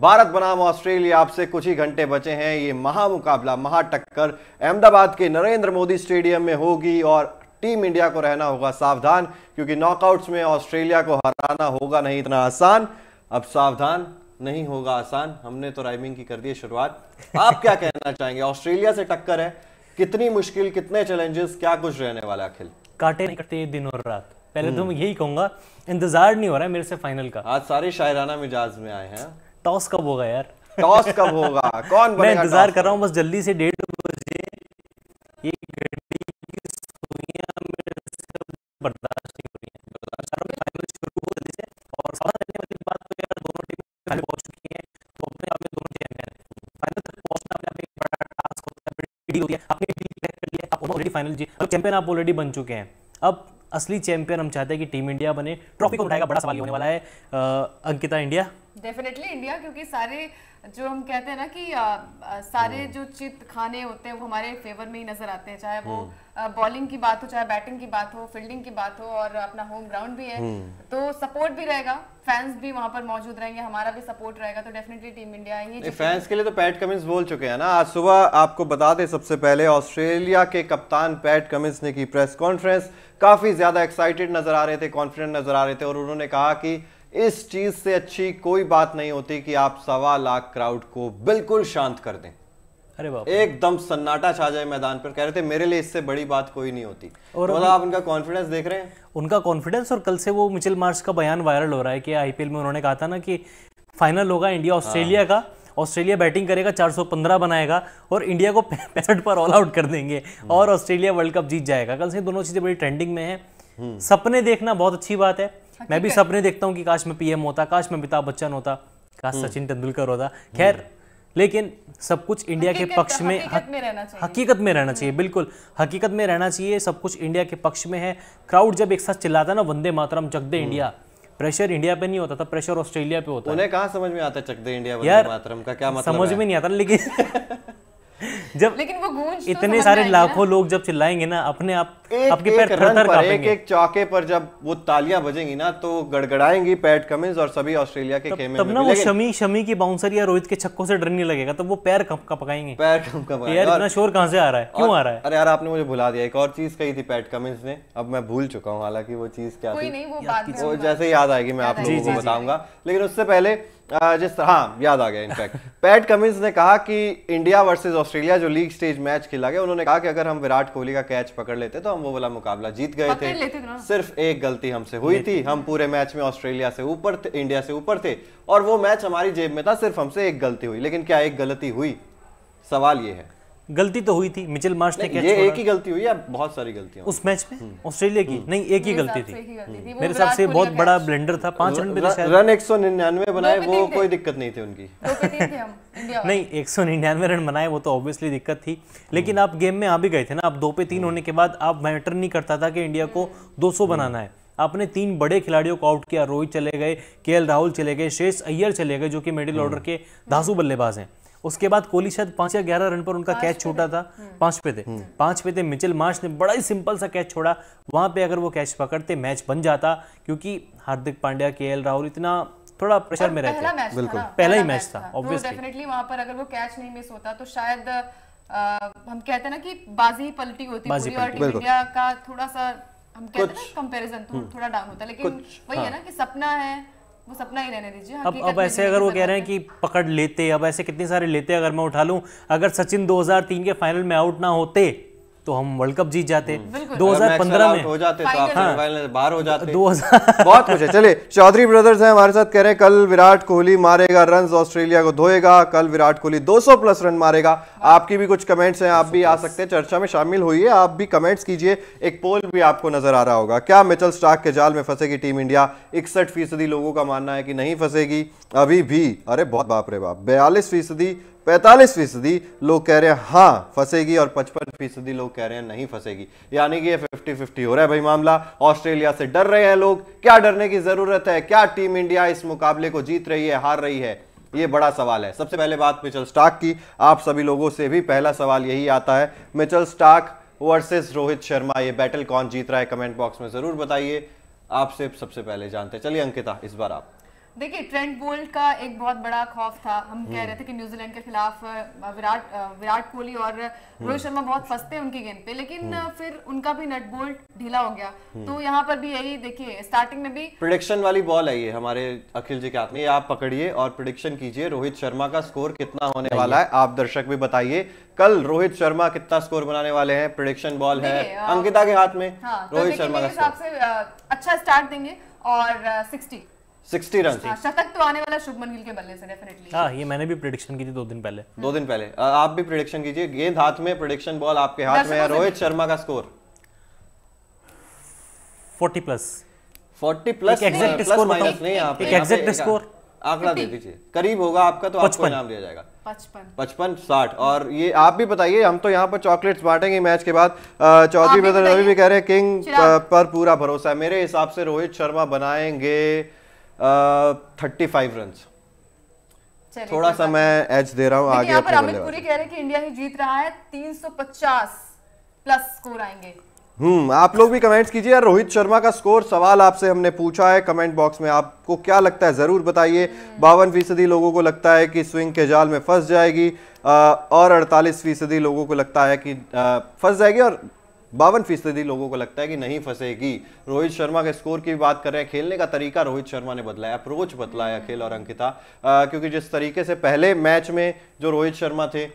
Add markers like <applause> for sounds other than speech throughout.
भारत बनाम ऑस्ट्रेलिया आपसे कुछ ही घंटे बचे हैं ये महामुकाबला महाटक्कर अहमदाबाद के नरेंद्र मोदी स्टेडियम में होगी और टीम इंडिया को रहना होगा सावधान क्योंकि नॉकआउट्स में ऑस्ट्रेलिया को हराना होगा नहीं इतना आसान अब सावधान नहीं होगा आसान हमने तो राइमिंग की कर दी शुरुआत आप क्या कहना चाहेंगे ऑस्ट्रेलिया से टक्कर है कितनी मुश्किल कितने चैलेंजेस क्या कुछ रहने वाला अखिल काटे नहीं कटते दिन और रात पहले तो हम्म। मैं यही कहूंगा इंतजार नहीं हो रहा है मेरे से फाइनल का आज सारे शायराना मिजाज में आए हैं टॉस कब होगा यार टॉस कब होगा कौन मैं इंतजार कर रहा हूँ बस जल्दी से डेढ़ बजे की सुइयां बर्दाश्त नहीं हो रही फाइनल शुरू हो जल्दी से और सारा वाली बात तो यार दोनों टीम फाइनल पहुंच चुकी तो अपने आप में दोनों फाइनल तक पहुंचना अपने आप एक बड़ा टास्क होता है बड़ी होती है टीम कर लिया आप ऑलरेडी फाइनल जी चैंपियन आप ऑलरेडी बन चुके हैं अब असली चैंपियन हम चाहते हैं कि टीम इंडिया बने ट्रॉफी को उठाएगा बड़ा सवाल होने वाला है अंकिता इंडिया डेफिनेटली इंडिया क्योंकि सारे जो हम कहते हैं ना कि आ, आ, सारे हम्म। जो चित खाने होते हैं वो हमारे फेवर में ही नजर आते हैं चाहे वो बॉलिंग हम्म। की बात हो चाहे बैटिंग की बात हो फील्डिंग की बात हो और अपना होम ग्राउंड भी है हम्म। तो सपोर्ट भी रहेगा फैंस भी वहां पर मौजूद रहेंगे हमारा भी सपोर्ट रहेगा तो डेफिनेटली टीम इंडिया ही फैंस के लिए तो पैट कमिंस बोल चुके हैं ना आज सुबह आपको बता दें सबसे पहले ऑस्ट्रेलिया के कप्तान पैट कमिंस ने की प्रेस कॉन्फ्रेंस काफी ज्यादा एक्साइटेड नजर आ रहे थे कॉन्फिडेंट नजर आ रहे थे और उन्होंने कहा कि इस चीज से अच्छी कोई बात नहीं होती कि आप सवा लाख क्राउड को बिल्कुल शांत कर दें अरे बाप एकदम सन्नाटा छा जाए मैदान पर कह रहे थे मेरे लिए इससे बड़ी बात कोई नहीं होती और तो आप उनका कॉन्फिडेंस देख रहे हैं उनका कॉन्फिडेंस और कल से वो मिचिल मार्च का बयान वायरल हो रहा है कि आईपीएल में उन्होंने कहा था ना कि फाइनल होगा इंडिया हाँ। ऑस्ट्रेलिया का ऑस्ट्रेलिया बैटिंग करेगा 415 बनाएगा और इंडिया को <laughs> पैंसठ पर ऑल आउट कर देंगे और ऑस्ट्रेलिया वर्ल्ड कप जीत जाएगा कल से दोनों चीज़ें बड़ी ट्रेंडिंग में है हम्म। सपने देखना बहुत अच्छी बात है अच्छा, मैं भी सपने देखता हूँ कि काश मैं पीएम होता काश मैं अमिताभ बच्चन होता काश हम्म। सचिन तेंदुलकर होता खैर लेकिन सब कुछ इंडिया के पक्ष में हकीकत में रहना चाहिए हम्म। बिल्कुल हकीकत में रहना चाहिए सब कुछ इंडिया के पक्ष में है क्राउड जब एक साथ चिल्लाता है ना वंदे मातरम दे हम्म। इंडिया प्रेशर इंडिया पे नहीं होता था प्रेशर ऑस्ट्रेलिया पे होता उन्हें कहा समझ में आता है इंडिया यार मातरम का क्या मतलब समझ में नहीं आता लेकिन <laughs> जब लेकिन वो गूंज तो इतने सारे लाखों लोग जब चिल्लाएंगे ना अपने आप एक एक रन पर एक एक चौके पर जब वो तालियां बजेंगी ना तो गड़गड़ाएंगी पैट कमिंस और सभी ऑस्ट्रेलिया के खेमे तब ना वो शमी शमी की बाउंसर या रोहित के छक्कों से डरने लगेगा तो वो पैर कप का पकाएंगे पैर कप का यार इतना शोर कहां से आ रहा है क्यों आ रहा है अरे यार आपने मुझे भुला दिया एक और चीज कही थी पैट कमिंस ने अब मैं भूल चुका हूँ हालांकि वो चीज क्या थी वो जैसे याद आएगी मैं आप लोगों को बताऊंगा लेकिन उससे पहले जिस हाँ याद आ गया इनफैक्ट <laughs> पैट कमिंस ने कहा कि इंडिया वर्सेज ऑस्ट्रेलिया जो लीग स्टेज मैच खेला गया उन्होंने कहा कि अगर हम विराट कोहली का कैच पकड़ लेते तो हम वो वाला मुकाबला जीत गए थे, सिर्फ एक गलती हमसे हुई थी हम पूरे मैच में ऑस्ट्रेलिया से ऊपर थे इंडिया से ऊपर थे और वो मैच हमारी जेब में था सिर्फ हमसे एक गलती हुई लेकिन क्या एक गलती हुई सवाल ये है गलती तो हुई थी मिचेल मार्च ने ये एक ही गलती हुई या बहुत सारी गलतियां उस मैच में हम्म। ऑस्ट्रेलिया की हम्म। नहीं तो एक ही गलती थी मेरे हिसाब से बहुत बड़ा ब्लेंडर था पांच रन पे रन एक सौ निन्यानवे बनाए वो कोई दिक्कत नहीं थी उनकी नहीं एक सौ निन्यानवे रन बनाए वो तो ऑब्वियसली दिक्कत थी लेकिन आप गेम में आ भी गए थे ना आप दो पे तीन हम्म। होने के बाद आप मैटर नहीं करता था कि इंडिया को दो बनाना है आपने तीन बड़े खिलाड़ियों को आउट किया रोहित चले गए के राहुल चले गए शेष अय्यर चले गए जो कि मिडिल ऑर्डर के धासू बल्लेबाज हैं उसके बाद कोहली शायद पांच या ग्यारह रन पर उनका कैच छूटा था हम्म। पांच पे थे हम्म। पांच पे थे मिचिल मार्श ने बड़ा ही सिंपल सा कैच छोड़ा वहां पे अगर वो कैच पकड़ते मैच बन जाता क्योंकि हार्दिक पांड्या के राहुल इतना थोड़ा प्रेशर में रहते बिल्कुल पहला ही मैच था ऑब्वियसली तो वहां पर अगर वो कैच नहीं मिस होता तो शायद आ, हम कहते हैं ना कि बाजी ही पलटी होती पूरी और टीम इंडिया का थोड़ा सा हम कहते हैं ना कंपैरिजन तो हम्म। थोड़ा डाउन होता है लेकिन वही हाँ. है ना कि सपना है वो सपना ही रहने दीजिए अब अब ऐसे अगर वो कह रहे हैं कि पकड़ लेते अब ऐसे कितने सारे लेते अगर मैं उठा लूं अगर सचिन 2003 के फाइनल में आउट ना होते तो हम वर्ल्ड कप जीत हम्म। तो जाते दो हजार हो जाते चौधरी ब्रदर्स हैं हमारे साथ कह रहे हैं कल विराट कोहली मारेगा रन ऑस्ट्रेलिया को धोएगा कल विराट कोहली 200 प्लस रन मारेगा आपकी भी कुछ कमेंट्स हैं आप भी आ सकते हैं चर्चा में शामिल होइए आप भी कमेंट्स कीजिए एक पोल भी आपको नजर आ रहा होगा क्या मिचल स्टाक के जाल में फंसेगी टीम इंडिया इकसठ फीसदी लोगों का मानना है कि नहीं फंसेगी अभी भी अरे बहुत बाप रे बाप बयालीस फीसदी पैंतालीस फीसदी लोग कह रहे हैं हाँ फंसेगी और पचपन फीसदी लोग कह रहे हैं नहीं फंसेगी यानी कि ये फिफ्टी फिफ्टी हो रहा है भाई मामला ऑस्ट्रेलिया से डर रहे हैं लोग क्या डरने की जरूरत है क्या टीम इंडिया इस मुकाबले को जीत रही है हार रही है ये बड़ा सवाल है सबसे पहले बात मिचल स्टाक की आप सभी लोगों से भी पहला सवाल यही आता है Mitchell Starc versus Rohit Sharma ये बैटल कौन जीत रहा है कमेंट बॉक्स में जरूर बताइए आपसे सबसे पहले जानते चलिए अंकिता इस बार आप देखिए ट्रेंट बोल्ट का एक बहुत बड़ा खौफ था हम कह रहे थे कि न्यूजीलैंड के खिलाफ विराट विराट कोहली और हम्म। रोहित शर्मा बहुत फंसते हैं उनकी गेंद पे लेकिन हम्म। फिर उनका भी नट बोल्ट ढीला हो गया हम्म। तो यहाँ पर भी यही देखिए स्टार्टिंग में भी प्रोडिक्शन वाली बॉल आई है हमारे अखिल जी के हाथ में आप पकड़िए और प्रोडिक्शन कीजिए रोहित शर्मा का स्कोर कितना होने वाला है आप दर्शक भी बताइए कल रोहित शर्मा कितना स्कोर बनाने वाले हैं प्रोडिक्शन बॉल है अंकिता के हाथ में हाँ, तो रोहित शर्मा के हिसाब से अच्छा स्टार्ट देंगे और सिक्सटी 60 रन हाँ, शतक तो आने वाला शुभमन गिल के बल्ले से डेफिनेटली हाँ ये मैंने भी की थी दो दिन पहले दो दिन पहले आप भी कीजिए गेंद हाथ में बॉल आपके हाथ में है तो रोहित शर्मा का score 40 plus 40 plus exact score minus नहीं एग्जैक्ट स्कोर आंकड़ा दे दीजिए करीब होगा आपका तो आपको इनाम दिया जाएगा पचपन पचपन साठ और ये आप भी बताइए हम तो यहाँ पर चॉकलेट्स बांटेंगे मैच के बाद चौधरी ब्रदर रवि भी कह रहे हैं किंग पर पूरा भरोसा है मेरे हिसाब से रोहित शर्मा बनाएंगे थर्टी फाइव रन थोड़ा सा मैं एच दे रहा हूँ आगे पर अमित पुरी कह रहे हैं कि इंडिया ही जीत रहा है 350 प्लस स्कोर आएंगे हम्म आप लोग भी कमेंट्स कीजिए यार रोहित शर्मा का स्कोर सवाल आपसे हमने पूछा है कमेंट बॉक्स में आपको क्या लगता है ज़रूर बताइए हम्म। बावन फीसदी लोगों को लगता है कि स्विंग के जाल में फंस जाएगी और अड़तालीस फीसदी लोगों को लगता है कि फंस जाएगी और बावन फीसदी लोगों को लगता है कि नहीं फंसेगी रोहित शर्मा के स्कोर की बात कर रहे हैं खेलने का तरीका रोहित शर्मा ने बदलाया अप्रोच बदलाया खेल और अंकिता आ, क्योंकि जिस तरीके से पहले मैच में जो रोहित शर्मा थे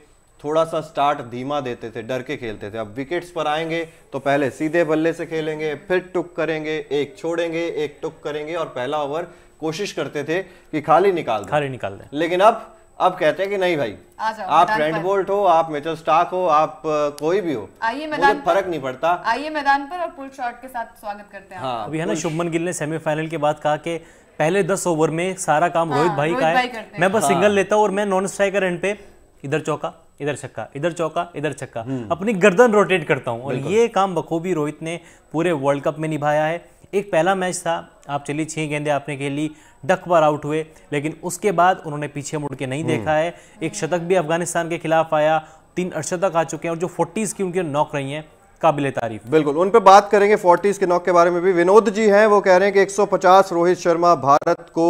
थोड़ा सा स्टार्ट धीमा देते थे डर के खेलते थे अब विकेट्स पर आएंगे तो पहले सीधे बल्ले से खेलेंगे फिर टुक करेंगे एक छोड़ेंगे एक टुक करेंगे और पहला ओवर कोशिश करते थे कि खाली निकाल खाली निकाल दें लेकिन अब अब कहते हैं कि नहीं भाई आप ट्रेंड बोल्ट हो आप मेटल स्टॉक हो आप कोई भी हो आइए मैदान फर्क नहीं पड़ता आइए मैदान पर और पुल शॉट के साथ स्वागत करते हैं हाँ, अभी है ना शुभमन गिल ने सेमीफाइनल के बाद कहा कि पहले दस ओवर में सारा काम हाँ, रोहित भाई का है मैं बस सिंगल हाँ। लेता हूँ और मैं नॉन स्ट्राइकर एंड पे इधर चौका इधर छक्का इधर चौका इधर छक्का हम्म। अपनी गर्दन रोटेट करता हूँ और ये काम बखूबी रोहित ने पूरे वर्ल्ड कप में निभाया है एक पहला मैच था आप चली छह गेंदे आपने खेली डक पर आउट हुए लेकिन उसके बाद उन्होंने पीछे मुड़ के नहीं देखा हम्म। है एक शतक भी अफगानिस्तान के खिलाफ आया तीन अर्शतक आ चुके हैं और जो फोर्टीज़ की उनकी नौक रही है काबिल तारीफ बिल्कुल उन पर बात करेंगे फोर्टीज के नौक के बारे में भी विनोद जी हैं वो कह रहे हैं कि 150 रोहित शर्मा भारत को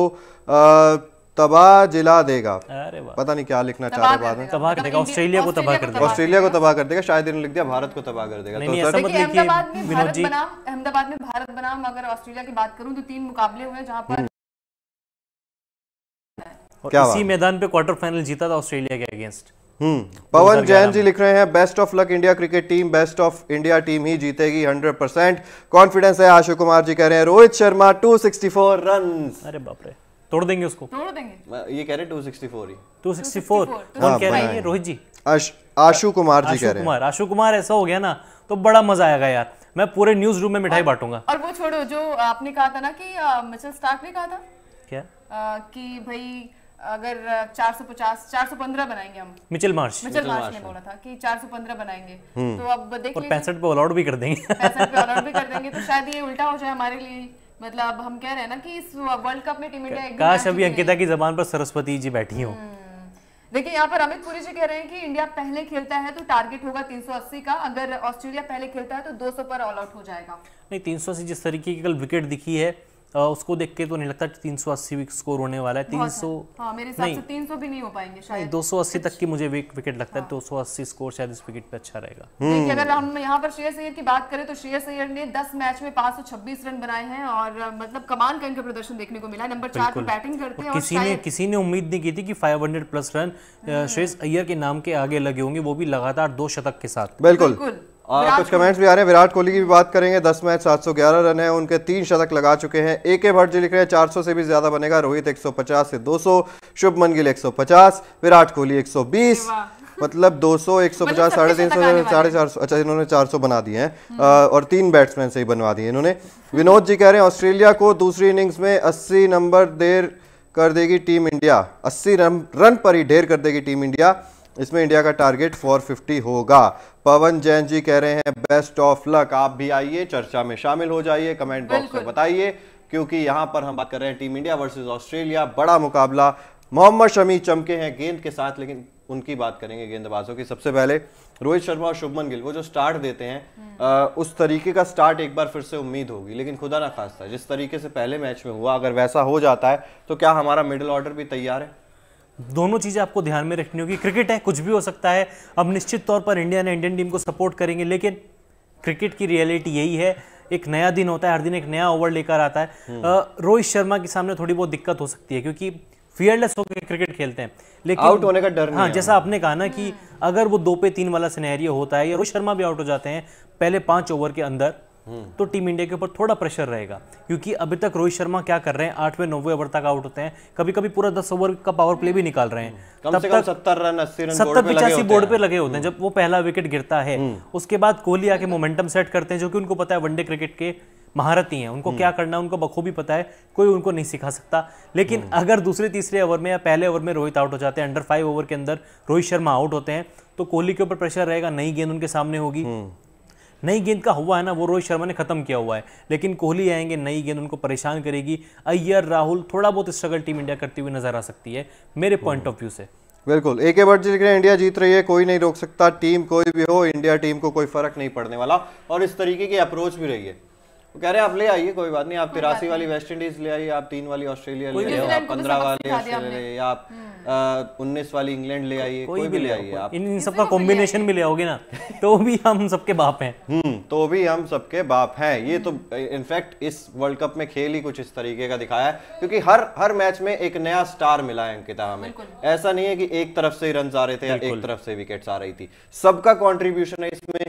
तबाह जिला देगा पता नहीं क्या लिखना चाह रहे बाद में तबाह कर देगा ऑस्ट्रेलिया को तबाह कर देगा ऑस्ट्रेलिया को तबाह कर देगा शायद इन्होंने लिख दिया भारत को तबाह कर देगा तो अहमदाबाद में भारत बनाम अहमदाबाद में भारत बनाम अगर ऑस्ट्रेलिया की बात करूँ तो तीन मुकाबले हुए जहाँ पर और इसी मैदान पे क्वार्टर फाइनल जीता था ऑस्ट्रेलिया के अगेंस्ट हम्म पवन जैन जी लिख रहे हैं best of luck India cricket team best of India team ही जीतेगी 100 परसेंट कॉन्फिडेंस है आशु कुमार जी कह रहे हैं रोहित शर्मा 264 रन अरे बाप रे तोड़ देंगे उसको तोड़ देंगे ये कह रहे 264 ही 264 कौन कह रहे हैं हाँ, रोहित जी आशु कुमार जी कह रहे हैं कुमार आशु कुमार ऐसा हो गया ना तो बड़ा मजा आएगा यार मैं पूरे न्यूज रूम में मिठाई बांटूंगा और वो छोड़ो जो आपने कहा था ना कि मिचेल स्टार्क ने कहा था क्या कि भाई अगर 450 415 बनाएंगे हम मिचेल मार्श मिचेल मार्श ने बोला था कि 415 बनाएंगे हम्म। तो अब देखिए और 65 पे ऑल आउट भी कर देंगे 65 पे ऑल आउट भी कर देंगे तो शायद ये उल्टा हो जाए हमारे लिए मतलब हम कह रहे हैं ना कि इस वर्ल्ड कप में टीम इंडिया काश अभी अंकिता की जबान पर सरस्वती जी बैठी हो हम्म। देखिए यहाँ पर अमित पुरी जी कह रहे हैं कि इंडिया पहले खेलता है तो टारगेट होगा 380 का अगर ऑस्ट्रेलिया पहले खेलता है तो 200 पर ऑल आउट हो जाएगा नहीं 380 जिस तरीके की कल विकेट दिखी है उसको देख के तो नहीं लगता तीन सौ अस्सी स्कोर होने वाला है तीन सौ हाँ, मेरे हिसाब से तीन सौ भी नहीं हो पाएंगे शायद दो सौ अस्सी तक की मुझे विकेट लगता हाँ। है दो सौ अस्सी स्कोर शायद इस विकेट पे अच्छा रहेगा हम्म। अगर हम यहाँ पर श्रेयस अय्यर की बात करें तो श्रेयस अय्यर ने दस मैच में पांच सौ छब्बीस रन बनाए हैं और मतलब कमाल का इनका प्रदर्शन देखने को मिला है नंबर चार बैटिंग करते हैं किसी ने किसी ने उम्मीद नहीं की थी कि फाइव हंड्रेड प्लस रन हम्म। श्रेयस अय्यर के नाम के आगे लगे होंगे वो भी लगातार दो शतक के साथ बिल्कुल आ, कुछ कमेंट्स भी आ रहे हैं विराट कोहली की भी बात करेंगे दस मैच 711 रन है उनके तीन शतक लगा चुके हैं ए के भट्ट जी लिख रहे हैं 400 से भी ज्यादा बनेगा रोहित 150 से 200 शुभमन गिल 150 विराट कोहली 120 मतलब 200 150 मतलब पचास साढ़े तीन सौ साढ़े चार सौ अच्छा इन्होंने 400 बना दिए हैं हम्म। और तीन बैट्समैन से ही बनवा दिए इन्होंने विनोद जी कह रहे हैं ऑस्ट्रेलिया को दूसरी इनिंग्स में अस्सी नंबर देर कर देगी टीम इंडिया अस्सी रन रन पर ही ढेर कर देगी टीम इंडिया इसमें इंडिया का टारगेट 450 होगा पवन जैन जी कह रहे हैं बेस्ट ऑफ लक आप भी आइए चर्चा में शामिल हो जाइए कमेंट बॉक्स में बताइए क्योंकि यहां पर हम बात कर रहे हैं टीम इंडिया वर्सेस ऑस्ट्रेलिया बड़ा मुकाबला मोहम्मद शमी चमके हैं गेंद के साथ लेकिन उनकी बात करेंगे गेंदबाजों की सबसे पहले रोहित शर्मा और शुभमन गिल वो जो स्टार्ट देते हैं आ, हम्म। उस तरीके का स्टार्ट एक बार फिर से उम्मीद होगी लेकिन खुदा ना खास था जिस तरीके से पहले मैच में हुआ अगर वैसा हो जाता है तो क्या हमारा मिडिल ऑर्डर भी तैयार है दोनों चीज़ें आपको ध्यान में रखनी होगी क्रिकेट है कुछ भी हो सकता है अब निश्चित तौर पर इंडिया ने इंडियन टीम को सपोर्ट करेंगे लेकिन क्रिकेट की रियलिटी यही है एक नया दिन होता है हर दिन एक नया ओवर लेकर आता है हम्म। रोहित शर्मा के सामने थोड़ी बहुत दिक्कत हो सकती है क्योंकि फियरलेस होकर क्रिकेट खेलते हैं लेकिन आउट होने का डर हाँ जैसा आपने कहा ना कि अगर वो दो पे तीन वाला सिनेरियो होता है या रोहित शर्मा भी आउट हो जाते हैं पहले पाँच ओवर के अंदर तो टीम इंडिया के ऊपर थोड़ा प्रेशर रहेगा क्योंकि अभी तक रोहित शर्मा क्या कर रहे हैं आठवें नौवे ओवर तक आउट होते हैं कभी कभी पूरा दस ओवर का पावर प्ले भी निकाल रहे हैं हम्म। तब तक सत्तर रन अस्सी रन सत्तर पिचासी बोर्ड पे लगे होते हैं जब वो पहला विकेट गिरता है हम्म। उसके बाद कोहली आके मोमेंटम सेट करते हैं जो कि उनको पता है वनडे क्रिकेट के महारती हैं उनको क्या हम्म। करना है उनको बखूबी पता है कोई उनको नहीं सिखा सकता लेकिन अगर दूसरे तीसरे ओवर में या पहले ओवर में रोहित आउट हो जाते हैं अंडर फाइव ओवर के अंदर रोहित शर्मा आउट होते हैं तो कोहली के ऊपर प्रेशर रहेगा नई गेंद उनके सामने होगी नई गेंद का हुआ है ना वो रोहित शर्मा ने खत्म किया हुआ है लेकिन कोहली आएंगे नई गेंद उनको परेशान करेगी अय्यर राहुल थोड़ा बहुत स्ट्रगल टीम इंडिया करती हुई नजर आ सकती है मेरे पॉइंट ऑफ व्यू से बिल्कुल एक बार जी इंडिया जीत रही है कोई नहीं रोक सकता टीम कोई भी हो इंडिया टीम को कोई फर्क नहीं पड़ने वाला और इस तरीके की अप्रोच भी रही है वो कह रहे आप ले आइए कोई बात नहीं आप तिरासी वाली वेस्ट इंडीज ले आइए आप तीन वाली ऑस्ट्रेलिया ले तो आइए आप पंद्रह वाली ऑस्ट्रेलिया ले या आप उन्नीस वाली इंग्लैंड ले आइए कोई भी ले आइए आप इन सबका कॉम्बिनेशन भी ले आओगे ना <laughs> तो भी हम सबके बाप हैं हम्म, तो भी हम सबके बाप हैं ये तो इनफैक्ट हम्म। इस वर्ल्ड कप में खेल ही कुछ इस तरीके का दिखाया है क्योंकि हर हर मैच में एक नया स्टार मिला है अंकिता हमें ऐसा नहीं है कि एक तरफ से रन आ रहे थे या एक तरफ से विकेट आ रही थी सबका कॉन्ट्रीब्यूशन है इसमें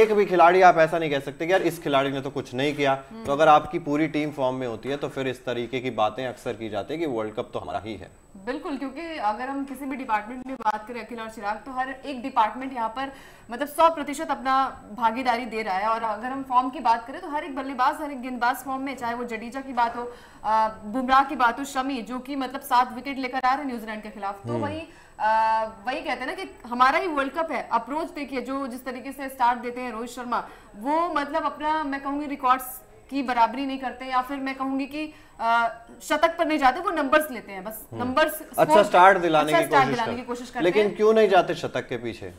एक भी खिलाड़ी आप ऐसा नहीं कह सकते यार इस खिलाड़ी ने तो कुछ नहीं किया किया तो अगर आपकी पूरी टीम फॉर्म में होती है तो फिर इस तरीके की बातें अक्सर की जाती है कि वर्ल्ड कप तो हमारा ही है बिल्कुल क्योंकि अगर हम किसी भी डिपार्टमेंट में बात करें अखिल और चिराग तो हर एक डिपार्टमेंट यहाँ पर मतलब सौ प्रतिशत अपना भागीदारी दे रहा है और अगर हम फॉर्म की बात करें तो हर एक बल्लेबाज हर एक गेंदबाज फॉर्म में चाहे वो जडेजा की बात हो बुमराह की बात हो शमी जो कि मतलब सात विकेट लेकर आ रहे न्यूजीलैंड के खिलाफ तो हम्म। वही आ, वही कहते हैं ना कि हमारा ही वर्ल्ड कप है अप्रोच देखिए जो जिस तरीके से स्टार्ट देते हैं रोहित शर्मा वो मतलब अपना मैं कहूंगी रिकॉर्ड्स की बराबरी नहीं करते या फिर मैं कहूंगी कि आ, शतक पर नहीं जाते वो नंबर्स लेते हैं बस नंबर्स हम्म। अच्छा स्टार्ट अच्छा दिलाने, की, कोशिश करते लेकिन क्यों नहीं जाते शतक के पीछे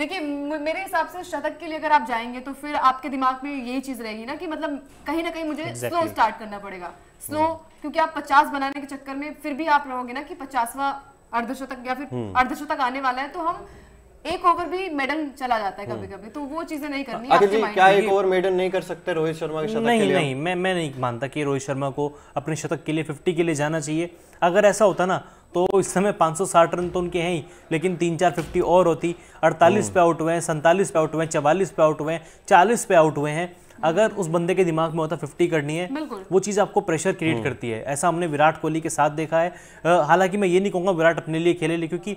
देखिए मेरे हिसाब से शतक के लिए अगर आप जाएंगे तो फिर आपके दिमाग में यही चीज रहेगी ना कि मतलब कहीं ना कहीं मुझे स्लो स्टार्ट करना पड़ेगा स्लो हम्म। क्योंकि आप 50 बनाने के चक्कर में फिर भी आप रहोगे ना कि पचासवा अर्धशतक या फिर हम्म। अर्धशतक आने वाला है तो हम एक ओवर भी मेडल चला जाता है कभी हम्म। कभी तो वो चीजें नहीं करनी आखिर जी क्या एक ओवर मेडल नहीं कर सकते रोहित शर्मा के शतक नहीं, के लिए नहीं मैं मैं नहीं मानता कि रोहित शर्मा को अपने शतक के लिए 50 के लिए जाना चाहिए अगर ऐसा होता ना तो इस समय 560 रन तो उनके हैं ही लेकिन तीन चार फिफ्टी और होती 48 हम्म। पे आउट हुए हैं सैंतालीस पे आउट हुए हैं चवालीस पे आउट हुए हैं चालीस पे आउट हुए हैं अगर उस बंदे के दिमाग में होता फिफ्टी करनी है वो चीज़ आपको प्रेशर हम्म। क्रिएट करती है ऐसा हमने विराट कोहली के साथ देखा है हालांकि मैं ये नहीं कहूंगा विराट अपने लिए खेले क्योंकि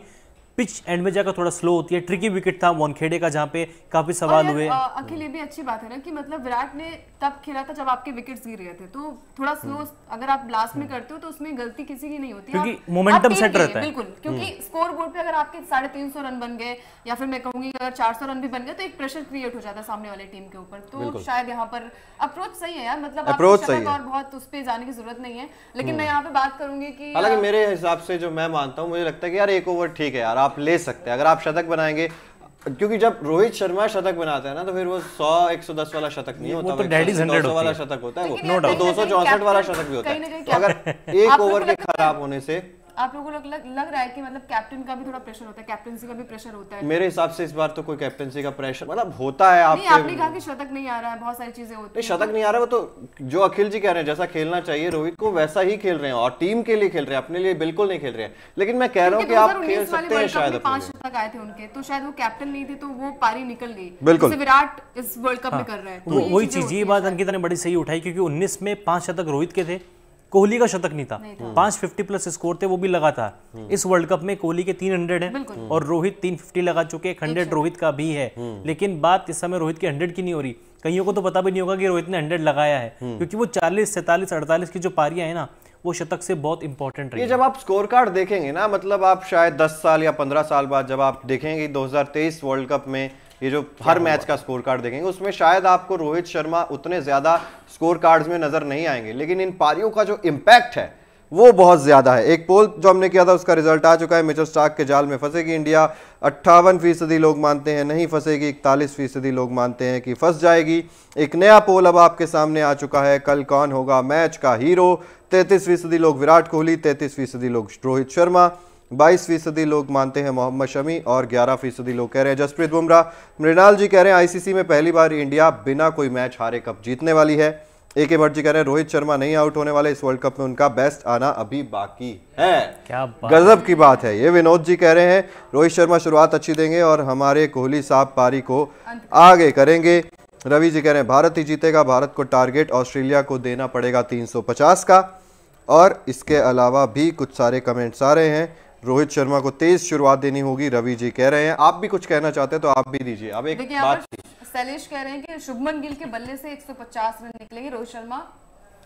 पिच एंड में जाकर थोड़ा स्लो होती है ट्रिकी विकेट था वनखेड़े का जहाँ पे काफी सवाल हुए अखिल ये भी अच्छी बात है ना कि मतलब विराट ने तब खेला था जब आपके विकेट गिर गए थे तो थोड़ा स्लो हम्म। अगर आप लास्ट में करते हो तो उसमें गलती किसी की नहीं होती क्योंकि मोमेंटम सेट रहता है बिल्कुल क्योंकि स्कोर हम्म। बोर्ड पे अगर आपके साढ़े तीन सौ रन बन गए या फिर मैं कहूंगी अगर चार सौ रन भी बन गए तो एक प्रेशर क्रिएट हो जाता है सामने वाली टीम के ऊपर तो शायद यहाँ पर अप्रोच सही है यार मतलब अप्रोच सही और बहुत उस पर जाने की जरूरत नहीं है लेकिन मैं हम्म। यहाँ पे बात करूंगी की हालांकि मेरे हिसाब से जो मैं मानता हूँ मुझे लगता है कि यार एक ओवर ठीक है यार आप ले सकते हैं अगर आप शतक बनाएंगे क्योंकि जब रोहित शर्मा शतक बनाते हैं ना तो फिर वो 100 110 वाला शतक नहीं होता वो तो डैडी हंड्रेड वाला शतक होता है वो तो दो सौ चौसठ वाला शतक भी होता है अगर एक ओवर के खराब होने से आप लोगों को लग, लग, रहा है कि मतलब कैप्टन का भी थोड़ा प्रेशर होता है कैप्टनसी का भी प्रेशर होता है मेरे हिसाब से इस बार तो कोई कैप्टनसी का प्रेशर मतलब होता है आपने आपने कहा कि शतक नहीं आ रहा है बहुत सारी चीजें होती है शतक नहीं आ रहा है वो तो जो अखिल जी कह रहे हैं जैसा खेलना चाहिए रोहित को वैसा ही खेल रहे हैं और टीम के लिए खेल रहे हैं अपने लिए बिल्कुल नहीं खेल रहे हैं लेकिन मैं कह रहा हूँ की आप खेल सकते हैं शायद पांच शतक आए थे उनके तो शायद वो कैप्टन नहीं थे तो वो पारी निकल गई हाँ, बिल्कुल विराट इस वर्ल्ड कप में हाँ। कर रहे हैं तो तो वही चीज ये बात अंकिता ने बड़ी सही उठाई क्योंकि उन्नीस में पांच शतक रोहित के थे कोहली का शतक नहीं था, पांच फिफ्टी प्लस स्कोर थे वो भी लगातार हम्म। इस वर्ल्ड कप में कोहली के तीन हंड्रेड है और रोहित तीन फिफ्टी लगा चुके एक हंड्रेड रोहित का भी है हम्म। लेकिन बात इस समय रोहित के हंड्रेड की नहीं हो रही कईयों को तो पता भी नहीं होगा कि रोहित ने हंड्रेड लगाया है हम्म। क्योंकि वो चालीस सैतालीस अड़तालीस की जो पारियां है ना वो शतक से बहुत इंपॉर्टेंट रही ये जब आप स्कोर कार्ड देखेंगे ना मतलब आप शायद 10 साल या 15 साल बाद जब आप देखेंगे 2023 वर्ल्ड कप में ये जो हर मैच का स्कोर कार्ड देखेंगे उसमें शायद आपको रोहित शर्मा उतने ज्यादा स्कोर कार्ड्स में नज़र नहीं आएंगे लेकिन इन पारियों का जो इम्पैक्ट है वो बहुत ज़्यादा है एक पोल जो हमने किया था उसका रिजल्ट आ चुका है मिचल स्टाक के जाल में फंसेगी इंडिया अट्ठावन फीसदी लोग मानते हैं नहीं फंसेगी इकतालीस फीसदी लोग मानते हैं कि फंस जाएगी एक नया पोल अब आपके सामने आ चुका है कल कौन होगा मैच का हीरो तैतीस फीसदी लोग विराट कोहली तैंतीस फीसदी लोग रोहित शर्मा बाईस फीसदी लोग मानते हैं मोहम्मद शमी और ग्यारह फीसदी लोग कह रहे हैं जसप्रीत बुमराह मृणाल जी कह रहे हैं आईसीसी में पहली बार इंडिया बिना कोई मैच हारे कप जीतने वाली है ए के भट्ट जी कह रहे हैं रोहित शर्मा नहीं आउट होने वाले इस वर्ल्ड कप में उनका बेस्ट आना अभी बाकी है क्या गजब की बात है ये विनोद जी कह रहे हैं रोहित शर्मा शुरुआत अच्छी देंगे और हमारे कोहली साहब पारी को आगे करेंगे रवि जी कह रहे हैं भारत ही जीतेगा भारत को टारगेट ऑस्ट्रेलिया को देना पड़ेगा 350 का और इसके अलावा भी कुछ सारे कमेंट्स आ रहे हैं रोहित शर्मा को तेज शुरुआत देनी होगी रवि जी कह रहे हैं आप भी कुछ कहना चाहते हैं तो आप भी दीजिए अब एक बात शैलेश कह रहे हैं कि शुभमन गिल के बल्ले से 150 रन निकलेंगे रोहित शर्मा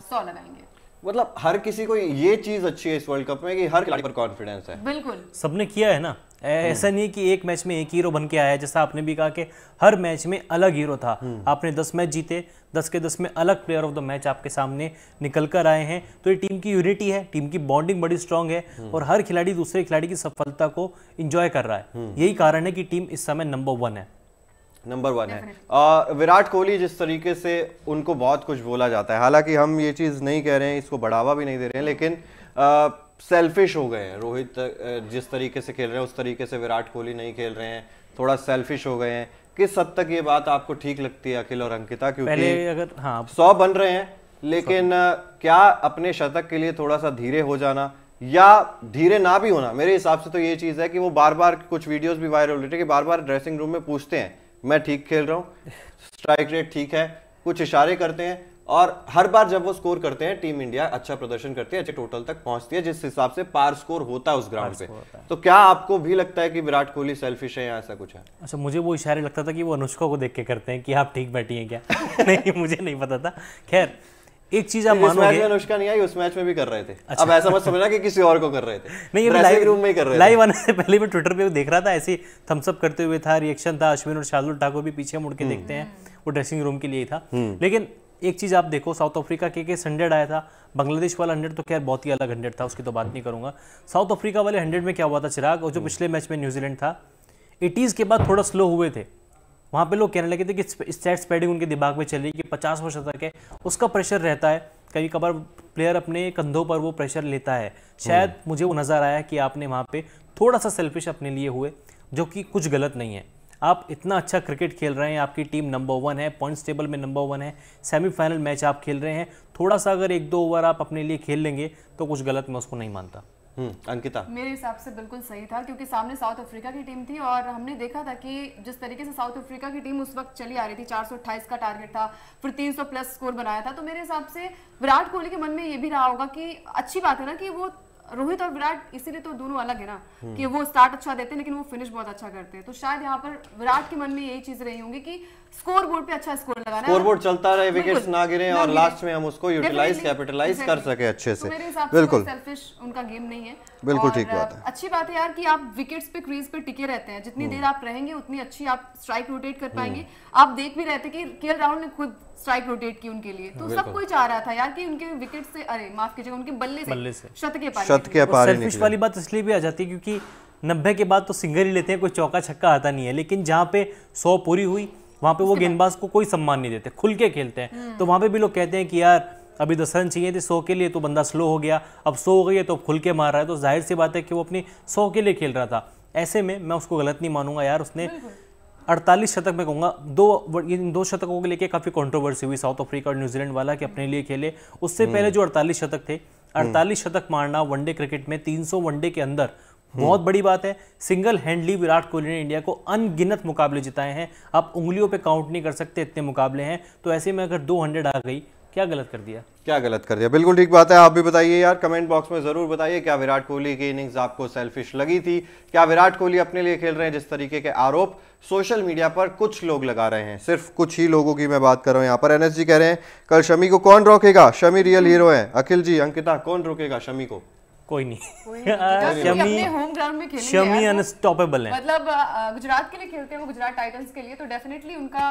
100 लगाएंगे मतलब हर किसी को ये चीज अच्छी है इस वर्ल्ड कप में कि हर खिलाड़ी पर कॉन्फिडेंस है बिल्कुल सबने किया है ना हम्म। ऐसा नहीं कि एक मैच में एक हीरो बन के आया जैसा आपने भी कहा कि हर मैच में अलग हीरो था हम्म। आपने दस मैच जीते दस के दस में अलग प्लेयर ऑफ द मैच आपके सामने निकल कर आए हैं तो ये टीम की यूनिटी है टीम की बॉन्डिंग बड़ी स्ट्रांग है हम्म। और हर खिलाड़ी दूसरे खिलाड़ी की सफलता को इंजॉय कर रहा है यही कारण है कि टीम इस समय नंबर वन है नंबर वन है आ, विराट कोहली जिस तरीके से उनको बहुत कुछ बोला जाता है हालांकि हम ये चीज़ नहीं कह रहे हैं इसको बढ़ावा भी नहीं दे रहे हैं लेकिन आ, सेल्फिश हो गए हैं रोहित जिस तरीके से खेल रहे हैं उस तरीके से विराट कोहली नहीं खेल रहे हैं थोड़ा सेल्फिश हो गए हैं किस हद तक ये बात आपको ठीक लगती है अखिल और अंकिता क्योंकि पहले अगर हाँ सौ बन रहे हैं लेकिन क्या अपने शतक के लिए थोड़ा सा धीरे हो जाना या धीरे ना भी होना मेरे हिसाब से तो ये चीज़ है कि वो बार बार कुछ वीडियोस भी वायरल हो रहे कि बार बार ड्रेसिंग रूम में पूछते हैं मैं ठीक खेल रहा हूँ स्ट्राइक <laughs> रेट ठीक है कुछ इशारे करते हैं और हर बार जब वो स्कोर करते हैं टीम इंडिया अच्छा प्रदर्शन करती है अच्छे टोटल तक पहुंचती है जिस हिसाब से पार स्कोर होता है उस ग्राउंड पे तो क्या आपको भी लगता है कि विराट कोहली सेल्फिश है या ऐसा कुछ है अच्छा मुझे वो इशारे लगता था कि वो अनुष्का को देख के करते हैं कि आप ठीक बैठी हैं क्या <laughs> नहीं मुझे नहीं पता था खैर एक चीज आप मानोगे मैच में अनुष्का नहीं आई उस मैच में भी कर रहे थे अच्छा। अब ऐसा मत समझना कि किसी और को कर रहे थे नहीं ये लाइव रूम में ही कर रहे थे लाइव आने से पहले मैं ट्विटर पे देख रहा था ऐसे थम्सअप करते हुए था रिएक्शन था अश्विन और शार्दुल ठाकुर भी पीछे मुड़ के हम्म। देखते हैं वो ड्रेसिंग रूम के लिए ही था हम्म। लेकिन एक चीज़ आप देखो साउथ अफ्रीका के केस हंड्रेड आया था बांग्लादेश वाला हंड्रेड तो खैर बहुत ही अलग हंड्रेड था उसकी तो बात नहीं करूंगा साउथ अफ्रीका वाले हंड्रेड में क्या हुआ था चिराग और जो पिछले मैच में न्यूजीलैंड था एटीज़ के बाद थोड़ा स्लो हुए थे वहाँ पे लोग कहने लगे थे कि स्टैट्स स्पेडिंग उनके दिमाग में चल रही है कि वर्ष तक है उसका प्रेशर रहता है कभी कभार प्लेयर अपने कंधों पर वो प्रेशर लेता है शायद हम्म। मुझे वो नज़र आया कि आपने वहाँ पे थोड़ा सा सेल्फिश अपने लिए हुए जो कि कुछ गलत नहीं है आप इतना अच्छा क्रिकेट खेल रहे हैं आपकी टीम नंबर वन है पॉइंट्स टेबल में नंबर वन है सेमीफाइनल मैच आप खेल रहे हैं थोड़ा सा अगर एक दो ओवर आप अपने लिए खेल लेंगे तो कुछ गलत मैं उसको नहीं मानता हम्म, अंकिता मेरे हिसाब से बिल्कुल सही था क्योंकि सामने साउथ अफ्रीका की टीम थी और हमने देखा था कि जिस तरीके से साउथ अफ्रीका की टीम उस वक्त चली आ रही थी चार का टारगेट था फिर 300 प्लस स्कोर बनाया था तो मेरे हिसाब से विराट कोहली के मन में ये भी रहा होगा कि अच्छी बात है ना कि वो रोहित और विराट इसीलिए तो दोनों अलग है ना हम्म। कि वो स्टार्ट अच्छा देते हैं लेकिन वो फिनिश बहुत अच्छा करते हैं तो शायद यहाँ पर विराट के मन में यही चीज रही होंगी कि स्कोर बोर्ड पे अच्छा स्कोर लगाना स्कोर बोर्ड चलता रहे विकेट्स ना गिरे और लास्ट में हम उसको यूटिलाइज कैपिटलाइज कर सके अच्छे से तो बिल्कुल सेल्फिश उनका गेम नहीं है बिल्कुल ठीक बात है अच्छी बात है यार कि आप विकेट्स पे क्रीज पे टिके रहते हैं जितनी हम्म। देर आप रहेंगे उतनी अच्छी आप स्ट्राइक रोटेट कर हम्म। पाएंगे आप देख भी रहे थे कि केएल राहुल ने खुद स्ट्राइक रोटेट की उनके लिए तो सब कोई चाह रहा था यार कि उनके विकेट से अरे माफ कीजिएगा उनके बल्ले से शतके पारी शतके पारी सेल्फिश वाली बात इसलिए भी आ जाती है क्योंकि नब्बे के बाद तो सिंगल ही लेते हैं कोई चौका छक्का आता नहीं है लेकिन जहाँ पे सौ पूरी हुई वहाँ पे वो गेंदबाज को कोई सम्मान नहीं देते खुल के खेलते हैं तो वहाँ पे भी लोग कहते हैं कि यार अभी दस तो रन चाहिए थे सौ के लिए तो बंदा स्लो हो गया अब सो हो गई है तो खुल के मार रहा है तो जाहिर सी बात है कि वो अपनी सौ के लिए खेल रहा था ऐसे में मैं उसको गलत नहीं मानूंगा यार उसने अड़तालीस शतक में कहूँगा दो इन दो शतकों के लेके काफ़ी कंट्रोवर्सी हुई साउथ अफ्रीका और न्यूजीलैंड वाला कि अपने लिए खेले उससे हम्म। पहले जो अड़तालीस शतक थे हम्म। अड़तालीस शतक मारना वनडे क्रिकेट में 300 वनडे के अंदर हम्म। बहुत बड़ी बात है सिंगल हैंडली विराट कोहली ने इंडिया को अनगिनत मुकाबले जिताए हैं आप उंगलियों पे काउंट नहीं कर सकते इतने मुकाबले हैं तो ऐसे में अगर 200 आ गई क्या गलत कर दिया क्या गलत कर दिया बिल्कुल ठीक बात है आप भी बताइए यार कमेंट बॉक्स में जरूर बताइए क्या विराट कोहली की इनिंग्स आपको सेल्फिश लगी थी क्या विराट कोहली अपने लिए खेल रहे हैं जिस तरीके के आरोप सोशल मीडिया पर कुछ लोग लगा रहे हैं सिर्फ कुछ ही लोगों की मैं बात कर रहा हूं यहां पर एनएसजी कह रहे हैं कल शमी को कौन रोकेगा शमी रियल हीरो है अखिल जी अंकिता कौन रोकेगा शमी को कोई नहीं <laughs> शमी होम ग्राउंड में खेलेंगे शमी अनस्टॉपेबल तो है मतलब गुजरात के लिए खेलते हैं वो गुजरात टाइटंस के लिए तो डेफिनेटली उनका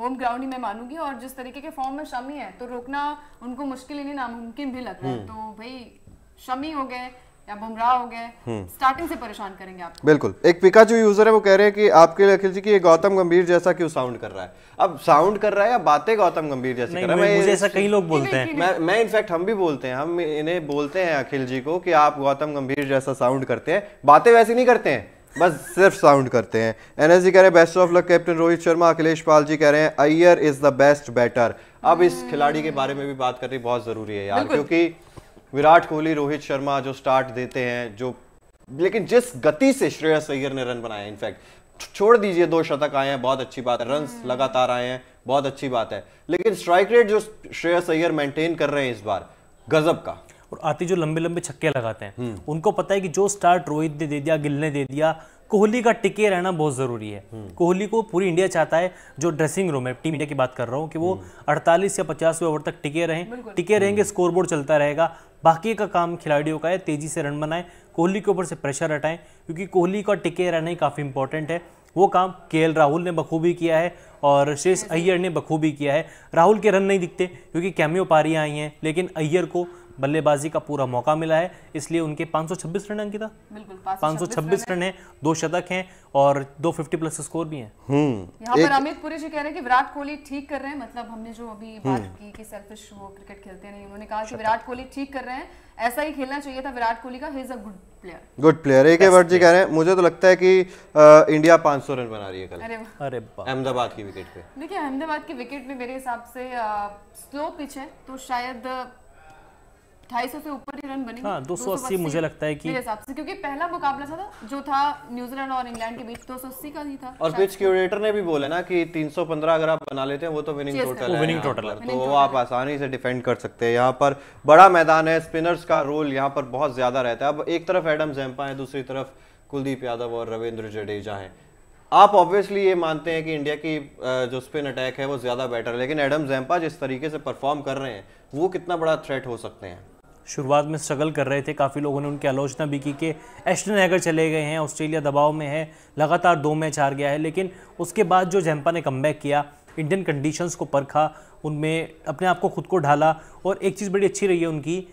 होम ग्राउंड ही मैं मानूंगी और जिस तरीके के फॉर्म में शमी है तो रोकना उनको मुश्किल ही नहीं नामुमकिन भी लग रहा है हम्म। तो भाई शमी हो गए या बुमराह हो गए स्टार्टिंग हम्म। से परेशान करेंगे आप बिल्कुल एक पिका जो यूजर है वो कह रहे हैं कि आपके लिए अखिल जी की गौतम गंभीर जैसा क्यों साउंड कर रहा है अब साउंड कर रहा है या बातें गौतम गंभीर जैसे कर रहा है मुझे ऐसा कई लोग बोलते हैं मैं इनफैक्ट हम भी बोलते हैं हम इन्हें बोलते हैं अखिल जी को कि आप गौतम गंभीर जैसा साउंड करते हैं बातें वैसी नहीं करते हैं बस सिर्फ साउंड करते हैं एनएस जी कह रहे हैं best of luck captain Rohit Sharma Akhilesh Pal ji कह रहे हैं Iyer is the best batter अब इस खिलाड़ी के बारे में भी बात करनी बहुत जरूरी है यार क्योंकि विराट कोहली रोहित शर्मा जो स्टार्ट देते हैं जो लेकिन जिस गति से श्रेयस अय्यर ने रन बनाया इनफैक्ट छोड़ दीजिए दो शतक आए हैं बहुत अच्छी बात है रन हम्म। लगातार आए हैं बहुत अच्छी बात है लेकिन स्ट्राइक रेट जो श्रेयस अय्यर मेंटेन कर रहे हैं इस बार गजब का और आती जो लंबे लंबे छक्के लगाते हैं हम्म। उनको पता है कि जो स्टार्ट रोहित ने दे दिया गिल ने दे दिया कोहली का टिके रहना बहुत ज़रूरी है हम्म। कोहली को पूरी इंडिया चाहता है जो ड्रेसिंग रूम है टीम इंडिया की बात कर रहा हूँ कि वो 48 हम्म। या 50 ओवर तक टिके रहें टिके हम्म। रहेंगे स्कोरबोर्ड चलता रहेगा बाकी का काम खिलाड़ियों का है तेज़ी से रन बनाएं कोहली के ऊपर से प्रेशर हटाएं क्योंकि कोहली का टिके रहना ही काफ़ी इंपॉर्टेंट है वो काम के राहुल ने बखूबी किया है और शेष अय्यर ने बखूबी किया है राहुल के रन नहीं दिखते क्योंकि कैमियो पारियाँ आई हैं लेकिन अय्यर को बल्लेबाजी का पूरा मौका मिला है इसलिए उनके 526 रन अंकिता बिल्कुल 526 रन है दो शतक हैं और दो 50 प्लस स्कोर भी है हम्म। यहाँ पर अमित पुरी जी कह रहे हैं कि विराट कोहली ठीक कर रहे हैं मतलब हमने जो अभी हम्म। बात की कि सेल्फिश वो क्रिकेट खेलते नहीं उन्होंने कहा कि अच्छा। विराट कोहली ठीक कर रहे हैं ऐसा ही खेलना चाहिए था विराट कोहली का गुड प्लेयर गुड प्लेयर एक भट्ट जी कह रहे हैं मुझे तो लगता है कि आ, इंडिया 500 रन बना रही है कल अरे अरे अहमदाबाद की विकेट पे देखिए अहमदाबाद की विकेट में मेरे हिसाब से आ, स्लो पिच है तो शायद से ऊपर ही रन हाँ, दो सौ अस्सी मुझे लगता है कि मेरे हिसाब से क्योंकि पहला मुकाबला था जो था न्यूजीलैंड और इंग्लैंड के बीच दो सौ अस्सी का ही था और पिच क्यूरेटर ने भी बोला ना कि तीन सौ पंद्रह अगर आप बना लेते हैं वो तो विनिंग टोटल विनिंग टोटल है तो आप आसानी से डिफेंड कर सकते हैं यहाँ पर बड़ा मैदान है स्पिनर्स का रोल यहाँ पर बहुत ज्यादा रहता है अब एक तरफ एडम जैम्पा है दूसरी तरफ कुलदीप यादव और रविंद्र जडेजा है आप ऑब्वियसली ये मानते हैं कि इंडिया की जो स्पिन अटैक है वो ज़्यादा बेटर है लेकिन एडम जैम्पा जिस तरीके से परफॉर्म कर रहे हैं वो कितना बड़ा थ्रेट हो सकते हैं शुरुआत में स्ट्रगल कर रहे थे काफ़ी लोगों ने उनकी आलोचना भी की कि एस्टन हैगर चले गए हैं ऑस्ट्रेलिया दबाव में है लगातार दो मैच हार गया है लेकिन उसके बाद जो जैम्पा ने कम किया इंडियन कंडीशंस को परखा उनमें अपने आप को खुद को ढाला और एक चीज़ बड़ी अच्छी रही है उनकी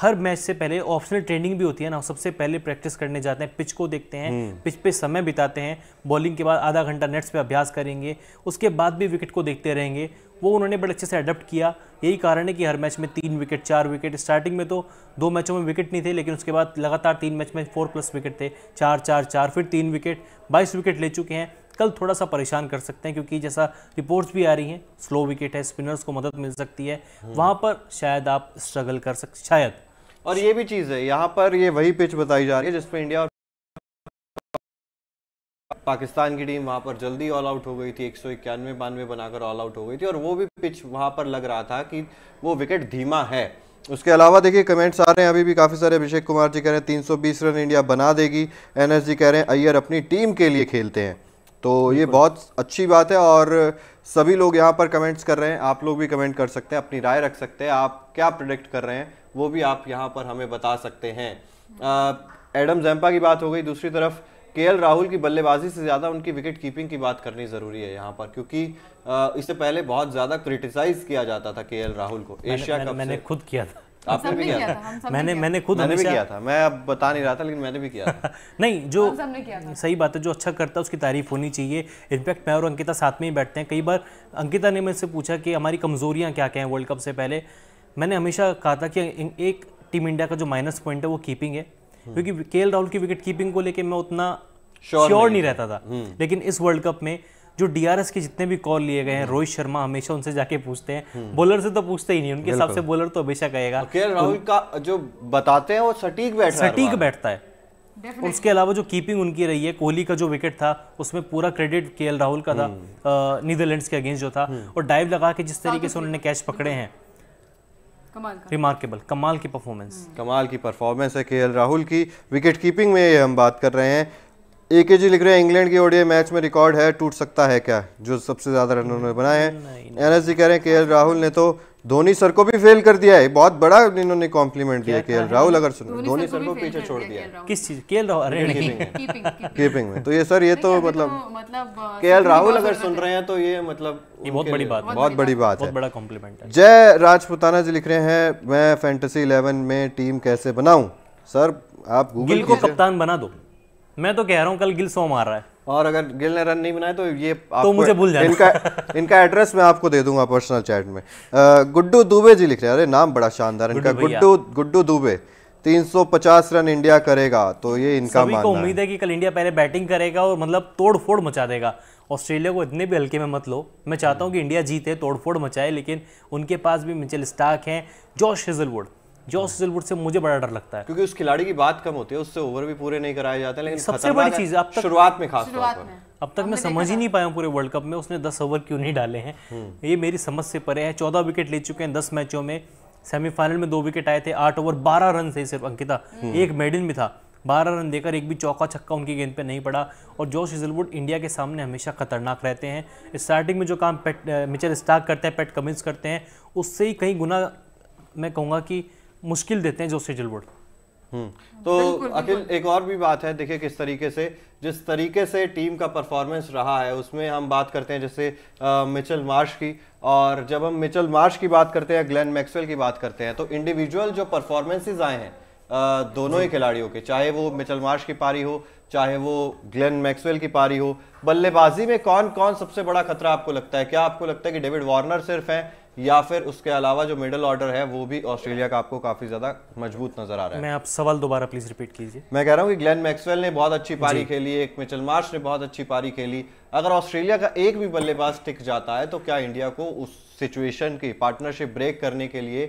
हर मैच से पहले ऑप्शनल ट्रेनिंग भी होती है ना सबसे पहले प्रैक्टिस करने जाते हैं पिच को देखते हैं पिच हम्म। पे समय बिताते हैं बॉलिंग के बाद आधा घंटा नेट्स पे अभ्यास करेंगे उसके बाद भी विकेट को देखते रहेंगे वो उन्होंने बड़े अच्छे से अडप्ट किया यही कारण है कि हर मैच में तीन विकेट चार विकेट स्टार्टिंग में तो दो मैचों में विकेट नहीं थे लेकिन उसके बाद लगातार तीन मैच में फोर प्लस विकेट थे चार चार चार फिर तीन विकेट बाईस विकेट ले चुके हैं कल थोड़ा सा परेशान कर सकते हैं क्योंकि जैसा रिपोर्ट्स भी आ रही हैं स्लो विकेट है स्पिनर्स को मदद मिल सकती है हम्म। वहाँ पर शायद आप स्ट्रगल कर सक शायद और ये भी चीज़ है यहाँ पर ये वही पिच बताई जा रही है जिस पर इंडिया और पाकिस्तान की टीम वहाँ पर जल्दी ऑल आउट हो गई थी एक सौ इक्यानवे बानवे बनाकर ऑल आउट हो गई थी और वो भी पिच वहाँ पर लग रहा था कि वो विकेट धीमा है उसके अलावा देखिए कमेंट्स आ रहे हैं अभी भी काफ़ी सारे अभिषेक कुमार जी कह रहे हैं 320 रन इंडिया बना देगी एन जी कह रहे हैं अय्यर अपनी टीम के लिए खेलते हैं तो ये बहुत अच्छी बात है और सभी लोग यहाँ पर कमेंट्स कर रहे हैं आप लोग भी कमेंट कर सकते हैं अपनी राय रख सकते हैं आप क्या प्रोडिक्ट कर रहे हैं वो भी आप यहाँ पर हमें बता सकते हैं एडम जैम्पा की बात हो गई दूसरी तरफ के राहुल की बल्लेबाजी से ज़्यादा उनकी विकेट कीपिंग की बात करनी ज़रूरी है यहाँ पर क्योंकि इससे पहले बहुत ज़्यादा क्रिटिसाइज किया जाता था के राहुल को एशिया कप मैंने खुद किया था आपने भी किया था मैंने मैंने खुद मैंने भी किया था मैं अब बता नहीं रहा था लेकिन मैंने भी किया था <laughs> नहीं जो किया था। सही बात है जो अच्छा करता है उसकी तारीफ होनी चाहिए इनफैक्ट मैं और अंकिता साथ में ही बैठते हैं कई बार अंकिता ने मुझसे पूछा कि हमारी कमजोरियां क्या क्या हैं वर्ल्ड कप से पहले मैंने हमेशा कहा था कि एक टीम इंडिया का जो माइनस पॉइंट है वो कीपिंग है हम्म। क्योंकि के राहुल की विकेट कीपिंग को लेकर मैं उतना श्योर नहीं, नहीं रहता था हम्म। लेकिन इस वर्ल्ड कप में जो डीआरएस के जितने भी कॉल लिए गए हैं हम्म। रोहित शर्मा हमेशा उनसे जाके पूछते हैं बॉलर हम्म। से तो पूछते ही नहीं उनके हिसाब से बॉलर तो हमेशा कहेगा राहुल का जो बताते हैं वो सटीक बैठता है सटीक बैठता है उसके अलावा जो कीपिंग उनकी रही है कोहली का जो विकेट था उसमें पूरा क्रेडिट के राहुल का था नीदरलैंड्स के अगेंस्ट जो था और डाइव लगा के जिस तरीके से उन्होंने कैच पकड़े हैं रिमार्केबल कमाल की परफॉर्मेंस कमाल की परफॉर्मेंस है के राहुल की विकेट कीपिंग में हम बात कर रहे हैं ए के जी लिख रहे हैं इंग्लैंड की ओडीआई मैच में रिकॉर्ड है टूट सकता है क्या जो सबसे ज़्यादा रन उन्होंने बनाए हैं एन जी कह रहे हैं के राहुल ने तो धोनी सर को भी फेल कर दिया है बहुत बड़ा इन्होंने कॉम्प्लीमेंट दिया के एल राहुल अगर सुनो धोनी सर को पीछे छोड़ दिया किस चीज के कीपिंग में तो ये सर ये तो, तो मतलब के एल राहुल अगर सुन रहे हैं तो ये मतलब बहुत बड़ी बात बहुत बड़ी बात है बड़ा कॉम्प्लीमेंट जय राजपुताना जी लिख रहे हैं मैं फैंटेसी इलेवन में टीम कैसे बनाऊ सर आप गूगल को कप्तान बना दो मैं तो कह रहा हूँ कल गिल सो मार रहा है और अगर गिल ने रन नहीं बनाए तो ये तो मुझे भूल जाना इनका इनका एड्रेस मैं आपको दे दूंगा पर्सनल चैट में गुड्डू दुबे जी लिख रहे हैं अरे नाम बड़ा शानदार इनका गुड्डू गुड्डू दुबे 350 रन इंडिया करेगा तो ये इनका सभी को उम्मीद है है कि कल इंडिया पहले बैटिंग करेगा और मतलब तोड़ फोड़ मचा देगा ऑस्ट्रेलिया को इतने भी हल्के में मत लो मैं चाहता हूँ कि इंडिया जीते तोड़ फोड़ मचाए लेकिन उनके पास भी मिचेल स्टाक हैं जॉश हेजलवुड जॉस हेजलवुड से मुझे बड़ा डर लगता है क्योंकि उस खिलाड़ी की बात कम होती है उससे ओवर भी पूरे नहीं कराए जाते लेकिन सबसे बड़ी चीज अब तक शुरुआत में खास तौर पर अब तक मैं समझ ही नहीं पाया पूरे वर्ल्ड कप में उसने दस ओवर क्यों नहीं डाले हैं हम्म। ये मेरी समझ से परे है चौदह विकेट ले चुके हैं दस मैचों में सेमीफाइनल में दो विकेट आए थे आठ ओवर बारह रन थे सिर्फ अंकिता हम्म। एक मेडन भी था बारह रन देकर एक भी चौका छक्का उनकी गेंद पे नहीं पड़ा और जॉश हिजलवुड इंडिया के सामने हमेशा खतरनाक रहते हैं स्टार्टिंग में जो काम पेट मिचर स्टार्क करते हैं पेट कमिंस करते हैं उससे ही कई गुना मैं कहूँगा कि मुश्किल देते हैं जो सिजलवुड हम्म, तो अखिल एक और भी बात है देखिए किस तरीके से जिस तरीके से टीम का परफॉर्मेंस रहा है उसमें हम बात करते हैं जैसे मिचेल मार्श की और जब हम मिचल मार्श की बात करते हैं ग्लेन मैक्सवेल की बात करते हैं तो इंडिविजुअल जो परफॉर्मेंसेज आए हैं आ, दोनों ही खिलाड़ियों के चाहे वो मिचल मार्श की पारी हो चाहे वो ग्लेन मैक्सवेल की पारी हो बल्लेबाजी में कौन कौन सबसे बड़ा खतरा आपको लगता है क्या आपको लगता है कि डेविड वार्नर सिर्फ हैं या फिर उसके अलावा जो मिडल ऑर्डर है वो भी ऑस्ट्रेलिया का आपको काफी ज्यादा मजबूत नजर आ रहा है मैं आप सवाल दोबारा प्लीज रिपीट कीजिए मैं कह रहा हूँ कि ग्लेन मैक्सवेल ने बहुत अच्छी पारी खेली एक मिचल मार्श ने बहुत अच्छी पारी खेली अगर ऑस्ट्रेलिया का एक भी बल्लेबाज टिक जाता है तो क्या इंडिया को उस सिचुएशन की पार्टनरशिप ब्रेक करने के लिए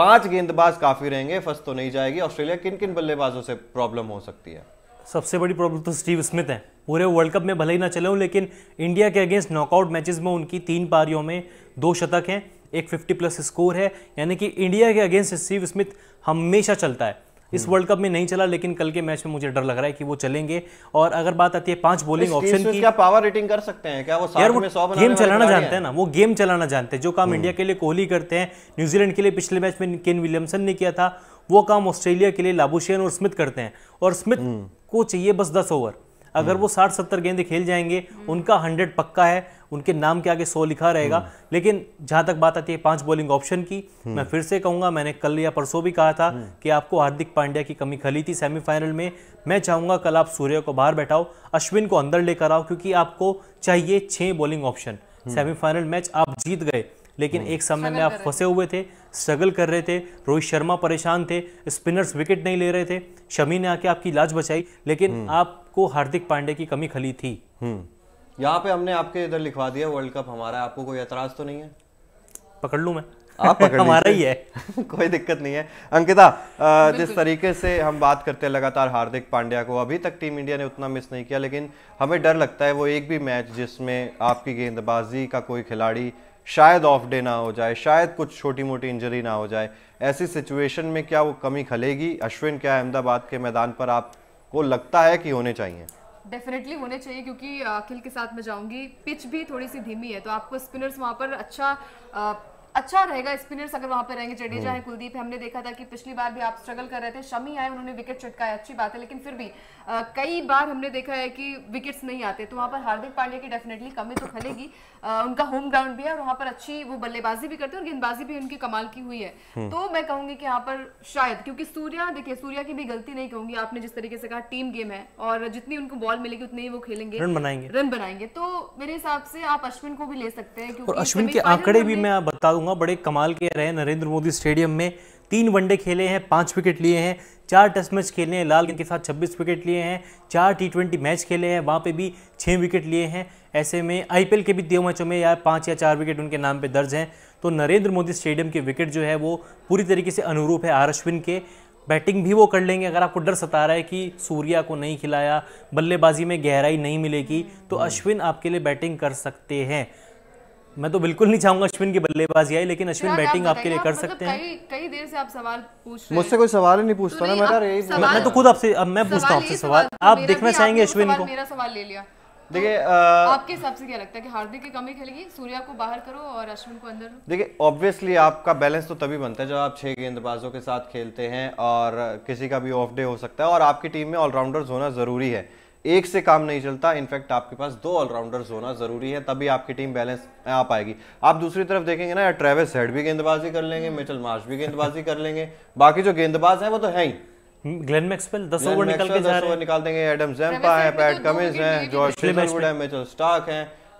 पांच गेंदबाज काफी रहेंगे फंस तो नहीं जाएगी ऑस्ट्रेलिया किन किन बल्लेबाजों से प्रॉब्लम हो सकती है सबसे बड़ी प्रॉब्लम तो स्टीव स्मिथ है पूरे वर्ल्ड कप में भले ही ना चले हूँ लेकिन इंडिया के अगेंस्ट नॉकआउट मैचेस में उनकी तीन पारियों में दो शतक हैं एक 50 प्लस स्कोर है यानी कि इंडिया के अगेंस्ट स्टीव स्मिथ हमेशा चलता है इस हम्म। वर्ल्ड कप में नहीं चला लेकिन कल के मैच में मुझे डर लग रहा है कि वो चलेंगे और अगर बात आती है पांच बॉलिंग ऑप्शन तो की क्या पावर रेटिंग कर सकते हैं क्या वो यार वो में गेम चलाना जानते हैं ना वो गेम चलाना जानते हैं जो काम हम्म। इंडिया के लिए कोहली करते हैं न्यूजीलैंड के लिए पिछले मैच में केन विलियमसन ने किया था वो काम ऑस्ट्रेलिया के लिए लाबुशेन और स्मिथ करते हैं और स्मिथ हम्म। को चाहिए बस दस ओवर अगर वो साठ सत्तर गेंदे खेल जाएंगे उनका हंड्रेड पक्का है उनके नाम के आगे सौ लिखा रहेगा लेकिन जहां तक बात आती है पांच बॉलिंग ऑप्शन की मैं फिर से कहूंगा मैंने कल या परसों भी कहा था कि आपको हार्दिक पांड्या की कमी खली थी सेमीफाइनल में मैं चाहूंगा कल आप सूर्य को बाहर बैठाओ अश्विन को अंदर लेकर आओ क्योंकि आपको चाहिए छह बॉलिंग ऑप्शन सेमीफाइनल मैच आप जीत गए लेकिन एक समय में आप फंसे हुए थे स्ट्रगल कर रहे थे रोहित शर्मा परेशान थे स्पिनर्स विकेट नहीं ले रहे थे शमी ने आके आपकी लाज बचाई लेकिन हम्म। आप को हार्दिक पांडे की कमी खली थी हम्म। यहाँ पे हमने आपके इधर लिखवा दिया वर्ल्ड कप हमारा आपको कोई एतराज तो नहीं है पकड़ लू मैं आप पकड़ हमारा ही है <laughs> कोई दिक्कत नहीं है अंकिता जिस तरीके से हम बात करते हैं लगातार हार्दिक पांड्या को अभी तक टीम इंडिया ने उतना मिस नहीं किया लेकिन हमें डर लगता है वो एक भी मैच जिसमें आपकी गेंदबाजी का कोई खिलाड़ी शायद ऑफ डे ना हो जाए शायद कुछ छोटी मोटी इंजरी ना हो जाए ऐसी सिचुएशन में क्या वो कमी खलेगी अश्विन क्या अहमदाबाद के मैदान पर आप को लगता है कि होने चाहिए डेफिनेटली होने चाहिए क्योंकि अखिल के साथ में जाऊंगी पिच भी थोड़ी सी धीमी है तो आपको स्पिनर्स वहाँ पर अच्छा आ, अच्छा रहेगा स्पिनर्स अगर वहाँ पर रहेंगे जडेजा है हम्म। कुलदीप है हमने देखा था कि पिछली बार भी आप स्ट्रगल कर रहे थे शमी आए उन्होंने विकेट चटकाया अच्छी बात है लेकिन फिर भी आ, कई बार हमने देखा है कि विकेट्स नहीं आते तो वहाँ पर हार्दिक पांड्या की डेफिनेटली कमी तो खलेगी उनका होम ग्राउंड भी है और वहाँ पर अच्छी वो बल्लेबाजी भी करते हैं और गेंदबाजी भी उनकी कमाल की हुई है हम्म। तो मैं कहूंगी कि यहाँ पर शायद क्योंकि सूर्या देखिए सूर्या की भी गलती नहीं कहूंगी आपने जिस तरीके से कहा टीम गेम है और जितनी उनको बॉल मिलेगी उतनी ही वो खेलेंगे रन बनाएंगे रन बनाएंगे तो मेरे हिसाब से आप अश्विन को भी ले सकते हैं क्योंकि अश्विन के आंकड़े भी मैं बता दूंगा बड़े कमाल के रहे नरेंद्र मोदी स्टेडियम में तीन वनडे खेले हैं पांच विकेट लिए हैं चार टेस्ट मैच खेले हैं लाल गेंद के साथ 26 विकेट लिए हैं चार टी ट्वेंटी मैच खेले हैं वहाँ पे भी छः विकेट लिए हैं ऐसे में आईपीएल के भी दो मैचों में यार पांच या चार विकेट उनके नाम पे दर्ज हैं तो नरेंद्र मोदी स्टेडियम के विकेट जो है वो पूरी तरीके से अनुरूप है आर अश्विन के बैटिंग भी वो कर लेंगे अगर आपको डर सता रहा है कि सूर्या को नहीं खिलाया बल्लेबाजी में गहराई नहीं मिलेगी तो अश्विन आपके लिए बैटिंग कर सकते हैं मैं तो बिल्कुल नहीं चाहूंगा अश्विन की बल्लेबाजी आई लेकिन अश्विन बैटिंग आपके लिए कर सकते मतलब हैं कई, देर से आप सवाल पूछ मुझसे कोई सवाल ही नहीं पूछता तो ना मैं मैं तो खुद आपसे अब मैं पूछता हूँ आपसे सवाल आप देखना चाहेंगे अश्विन को मेरा सवाल ले लिया देखिए आपके हिसाब से क्या लगता है कि हार्दिक की कमी खेलेगी सूर्या को बाहर करो और अश्विन को अंदर देखिए ऑब्वियसली आपका बैलेंस तो तभी बनता है जब आप छह गेंदबाजों के साथ खेलते हैं और किसी का भी ऑफ डे हो सकता है और आपकी टीम में ऑलराउंडर्स होना जरूरी है एक से काम नहीं चलता इनफैक्ट आपके पास दो ऑलराउंडर्स होना जरूरी है तभी आपकी टीम बैलेंस आ पाएगी आप दूसरी तरफ देखेंगे ना ट्रेविस हेड भी गेंदबाजी कर लेंगे मिचल हम्म। मार्च भी गेंदबाजी कर लेंगे बाकी जो गेंदबाज है वो तो है ही ग्लेन मैक्सवेल ओवर के जा रहे हैं निकाल देंगे एडम जेम्पा है पैट कमिंस जॉर्ज है मिचेल स्टार्क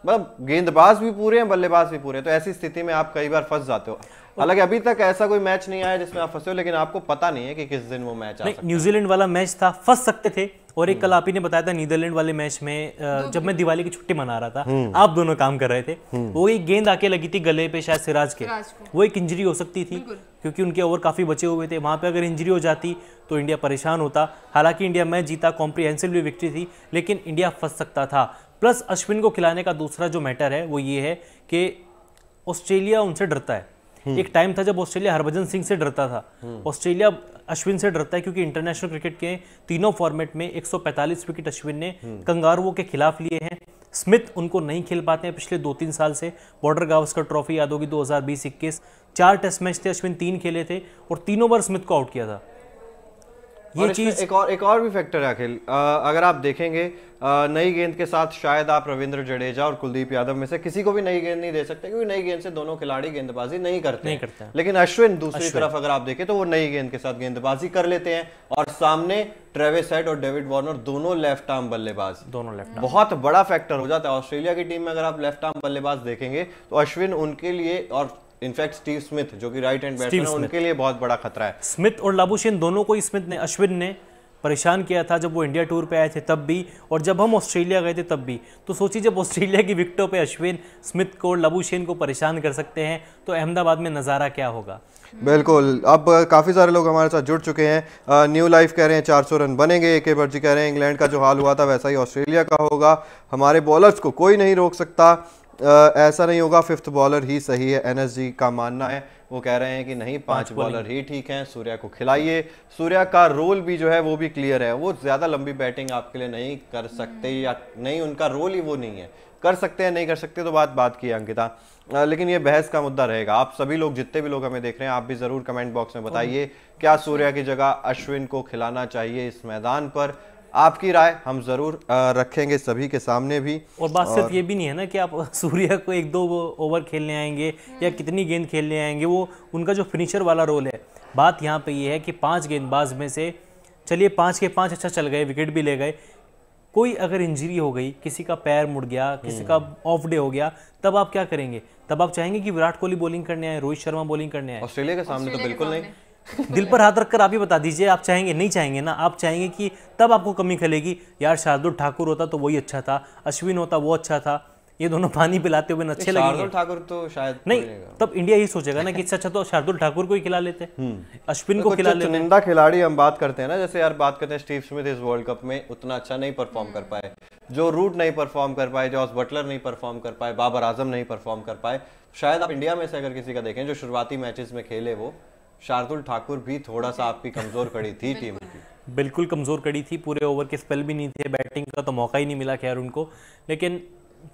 मतलब गेंदबाज भी पूरे हैं बल्लेबाज भी पूरे हैं तो ऐसी स्थिति में आप कई बार फंस जाते हो तो- हालांकि अभी तक ऐसा कोई मैच नहीं आया जिसमें आप फंसे हो लेकिन आपको पता नहीं है कि किस दिन वो मैच नहीं न्यूजीलैंड वाला मैच था फंस सकते थे और एक हम्म। कल आप ही ने बताया था नीदरलैंड वाले मैच में जब मैं दिवाली की छुट्टी मना रहा था हम्म। आप दोनों काम कर रहे थे हम्म। वो एक गेंद आके लगी थी गले पे शायद सिराज के वो एक इंजरी हो सकती थी क्योंकि उनके ओवर काफ़ी बचे हुए थे वहां पे अगर इंजरी हो जाती तो इंडिया परेशान होता हालांकि इंडिया मैच जीता भी विक्ट्री थी लेकिन इंडिया फंस सकता था प्लस अश्विन को खिलाने का दूसरा जो मैटर है वो ये है कि ऑस्ट्रेलिया उनसे डरता है हम्म। एक टाइम था जब ऑस्ट्रेलिया हरभजन सिंह से डरता था हम्म। ऑस्ट्रेलिया अश्विन से डरता है क्योंकि इंटरनेशनल क्रिकेट के तीनों फॉर्मेट में 145 विकेट अश्विन ने हम्म। कंगारुओं के खिलाफ लिए हैं स्मिथ उनको नहीं खेल पाते हैं पिछले दो तीन साल से बॉर्डर गावस्कर ट्रॉफी याद होगी दो हजार चार टेस्ट मैच थे अश्विन तीन खेले थे और तीनों बार स्मिथ को आउट किया था ये चीज एक और एक और भी फैक्टर है अखिल अगर आप देखेंगे नई गेंद के साथ शायद आप रविंद्र जडेजा और कुलदीप यादव में से किसी को भी नई गेंद नहीं दे सकते क्योंकि नई गेंद से दोनों खिलाड़ी गेंदबाजी नहीं करते नहीं करते लेकिन अश्विन दूसरी तरफ अगर आप देखें तो वो नई गेंद के साथ गेंदबाजी कर लेते हैं और सामने ट्रेविस हेड और डेविड वार्नर दोनों लेफ्ट आर्म बल्लेबाज दोनों लेफ्ट बहुत बड़ा फैक्टर हो जाता है ऑस्ट्रेलिया की टीम में अगर आप लेफ्ट आर्म बल्लेबाज देखेंगे तो अश्विन उनके लिए और इनफैक्ट स्टीव स्मिथ जो कि राइट हैंड बैट्समैन उनके लिए बहुत बड़ा खतरा है स्मिथ और लाबुशेन दोनों को स्मिथ ने अश्विन ने परेशान किया था जब वो इंडिया टूर पे आए थे तब भी और जब हम ऑस्ट्रेलिया गए थे तब भी तो सोचिए जब ऑस्ट्रेलिया की विकटों पे अश्विन स्मिथ को और लबुशेन को परेशान कर सकते हैं तो अहमदाबाद में नज़ारा क्या होगा बिल्कुल अब काफ़ी सारे लोग हमारे साथ जुड़ चुके हैं न्यू लाइफ कह रहे हैं चार रन बनेंगे ए के बर्जी कह रहे हैं इंग्लैंड का जो हाल हुआ था वैसा ही ऑस्ट्रेलिया का होगा हमारे बॉलर्स को कोई नहीं रोक सकता ऐसा नहीं होगा फिफ्थ बॉलर ही सही है एनएसजी का मानना है वो कह रहे हैं कि नहीं पांच बॉलर ही ठीक हैं सूर्या को खिलाइए सूर्या का रोल भी जो है वो भी क्लियर है वो ज़्यादा लंबी बैटिंग आपके लिए नहीं कर सकते या नहीं उनका रोल ही वो नहीं है कर सकते हैं नहीं कर सकते तो बात बात की अंकिता लेकिन ये बहस का मुद्दा रहेगा आप सभी लोग जितने भी लोग हमें देख रहे हैं आप भी ज़रूर कमेंट बॉक्स में बताइए क्या सूर्या की जगह अश्विन को खिलाना चाहिए इस मैदान पर आपकी राय हम जरूर रखेंगे सभी के सामने भी और बात सिर्फ ये भी नहीं है ना कि आप <laughs> सूर्या को एक दो ओवर खेलने आएंगे या कितनी गेंद खेलने आएंगे वो उनका जो फिनिशर वाला रोल है बात यहाँ पे ये यह है कि पांच गेंदबाज में से चलिए पांच के पांच अच्छा चल गए विकेट भी ले गए कोई अगर इंजरी हो गई किसी का पैर मुड़ गया किसी का ऑफ हम्म। डे हो गया तब आप क्या करेंगे तब आप चाहेंगे कि विराट कोहली बॉलिंग करने आए रोहित शर्मा बॉलिंग करने आए ऑस्ट्रेलिया के सामने तो बिल्कुल नहीं दिल पर हाथ रखकर आप ही बता दीजिए आप चाहेंगे नहीं चाहेंगे ना आप चाहेंगे कि तब आपको कमी खलेगी यार शार्दुल ठाकुर होता तो वही अच्छा था अश्विन होता वो अच्छा था ये दोनों पानी पिलाते हुए अच्छे लगे शार्दुल ठाकुर तो शायद नहीं तब इंडिया ही सोचेगा ना कि इससे अच्छा तो शार्दुल ठाकुर को ही खिला लेते हम्म। अश्विन को खिला लेते चुनिंदा खिलाड़ी हम बात करते हैं ना जैसे यार बात करते हैं स्टीव स्मिथ इस वर्ल्ड कप में उतना अच्छा नहीं परफॉर्म कर पाए जो रूट नहीं परफॉर्म कर पाए जॉस बटलर नहीं परफॉर्म कर पाए बाबर आजम नहीं परफॉर्म कर पाए शायद आप इंडिया में से अगर किसी का देखें जो शुरुआती मैचेस में खेले वो शार्दुल ठाकुर भी थोड़ा सा आपकी कमजोर कड़ी थी टीम की बिल्कुल कमज़ोर कड़ी थी पूरे ओवर के स्पेल भी नहीं थे बैटिंग का तो मौका ही नहीं मिला खैर उनको लेकिन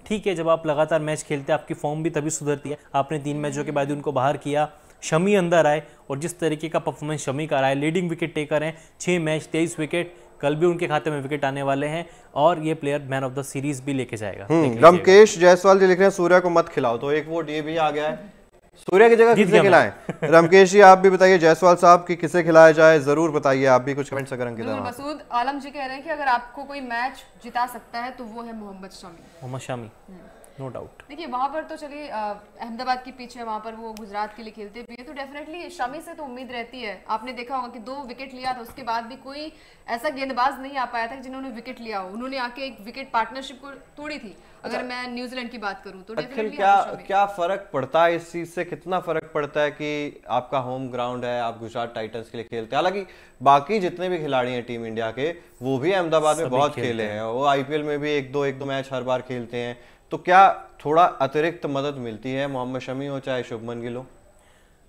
ठीक है जब आप लगातार मैच खेलते हैं आपकी फॉर्म भी तभी सुधरती है आपने तीन मैचों के बाद उनको बाहर किया शमी अंदर आए और जिस तरीके का परफॉर्मेंस शमी का रहा है लीडिंग विकेट टेकर हैं छः मैच तेईस विकेट कल भी उनके खाते में विकेट आने वाले हैं और ये player man of the series भी लेके जाएगा हम्म, रमकेश जायसवाल जी लिख रहे हैं सूर्य को मत खिलाओ तो एक वोट ये भी आ गया है सूर्य की जगह किसे खिलाएं <laughs> रामकेश जी आप भी बताइए जायसवाल साहब की किसे खिलाया जाए जरूर बताइए आप भी कुछ कमेंट अगर अंकिता मसूद आलम जी कह रहे हैं कि अगर आपको कोई मैच जिता सकता है तो वो है मोहम्मद शमी मोहम्मद शमी हम्म। नो डाउट देखिए वहाँ पर तो चलिए अहमदाबाद के पीछे वहाँ पर वो गुजरात के लिए खेलते भी है तो डेफिनेटली शमी से तो उम्मीद रहती है आपने देखा होगा कि दो विकेट लिया था उसके बाद भी कोई ऐसा गेंदबाज नहीं आ पाया था जिन्होंने विकेट लिया हो उन्होंने आके एक विकेट पार्टनरशिप को तोड़ी थी अच्छा। अगर मैं न्यूजीलैंड की बात करूँ तो डेफिनेटली अच्छा, क्या क्या फर्क पड़ता है इस चीज से कितना फर्क पड़ता है कि आपका होम ग्राउंड है आप गुजरात टाइटन्स के लिए खेलते हैं हालांकि बाकी जितने भी खिलाड़ी हैं टीम इंडिया के वो भी अहमदाबाद में बहुत खेले हैं वो आईपीएल में भी एक दो एक दो मैच हर बार खेलते हैं तो क्या थोड़ा अतिरिक्त मदद मिलती है मोहम्मद शमी हो चाहे शुभमन गिल हो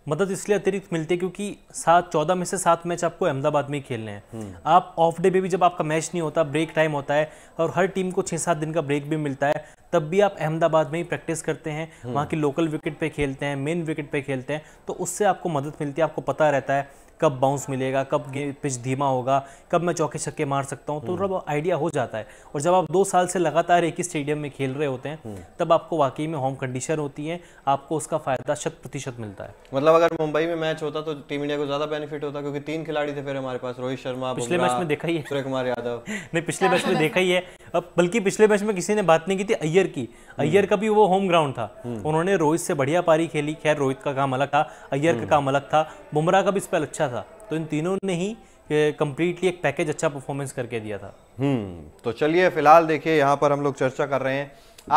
मदद इसलिए अतिरिक्त मिलती है क्योंकि सात चौदह में से सात मैच आपको अहमदाबाद में ही खेलने हैं हम्म। आप ऑफ डे पे भी जब आपका मैच नहीं होता ब्रेक टाइम होता है और हर टीम को छः सात दिन का ब्रेक भी मिलता है तब भी आप अहमदाबाद में ही प्रैक्टिस करते हैं हम्म। वहाँ की लोकल विकेट पे खेलते हैं मेन विकेट पे खेलते हैं तो उससे आपको मदद मिलती है आपको पता रहता है कब बाउंस मिलेगा कब पिच धीमा होगा कब मैं चौके छक्के मार सकता हूँ तो मतलब हम्म। आइडिया हो जाता है और जब आप दो साल से लगातार एक ही स्टेडियम में खेल रहे होते हैं हम्म। तब आपको वाकई में होम कंडीशन होती है आपको उसका फायदा शत प्रतिशत मिलता है मतलब अगर मुंबई में मैच होता तो टीम इंडिया को ज्यादा बेनिफिट होता क्योंकि तीन खिलाड़ी थे फिर हमारे पास रोहित शर्मा पिछले मैच में देखा ही है सूर्य कुमार यादव <laughs> नहीं पिछले मैच में देखा ही है अब बल्कि पिछले मैच में किसी ने बात नहीं की थी अय्यर की हम्म। अय्यर का भी वो होम ग्राउंड था उन्होंने रोहित से बढ़िया पारी खेली खैर रोहित का काम अलग था अय्यर का काम अलग था बुमराह का भी इस पर अच्छा अच्छा था तो इन तीनों ने ही कम्प्लीटली एक पैकेज अच्छा परफॉर्मेंस करके दिया था हम्म तो चलिए फिलहाल देखिए यहाँ पर हम लोग चर्चा कर रहे हैं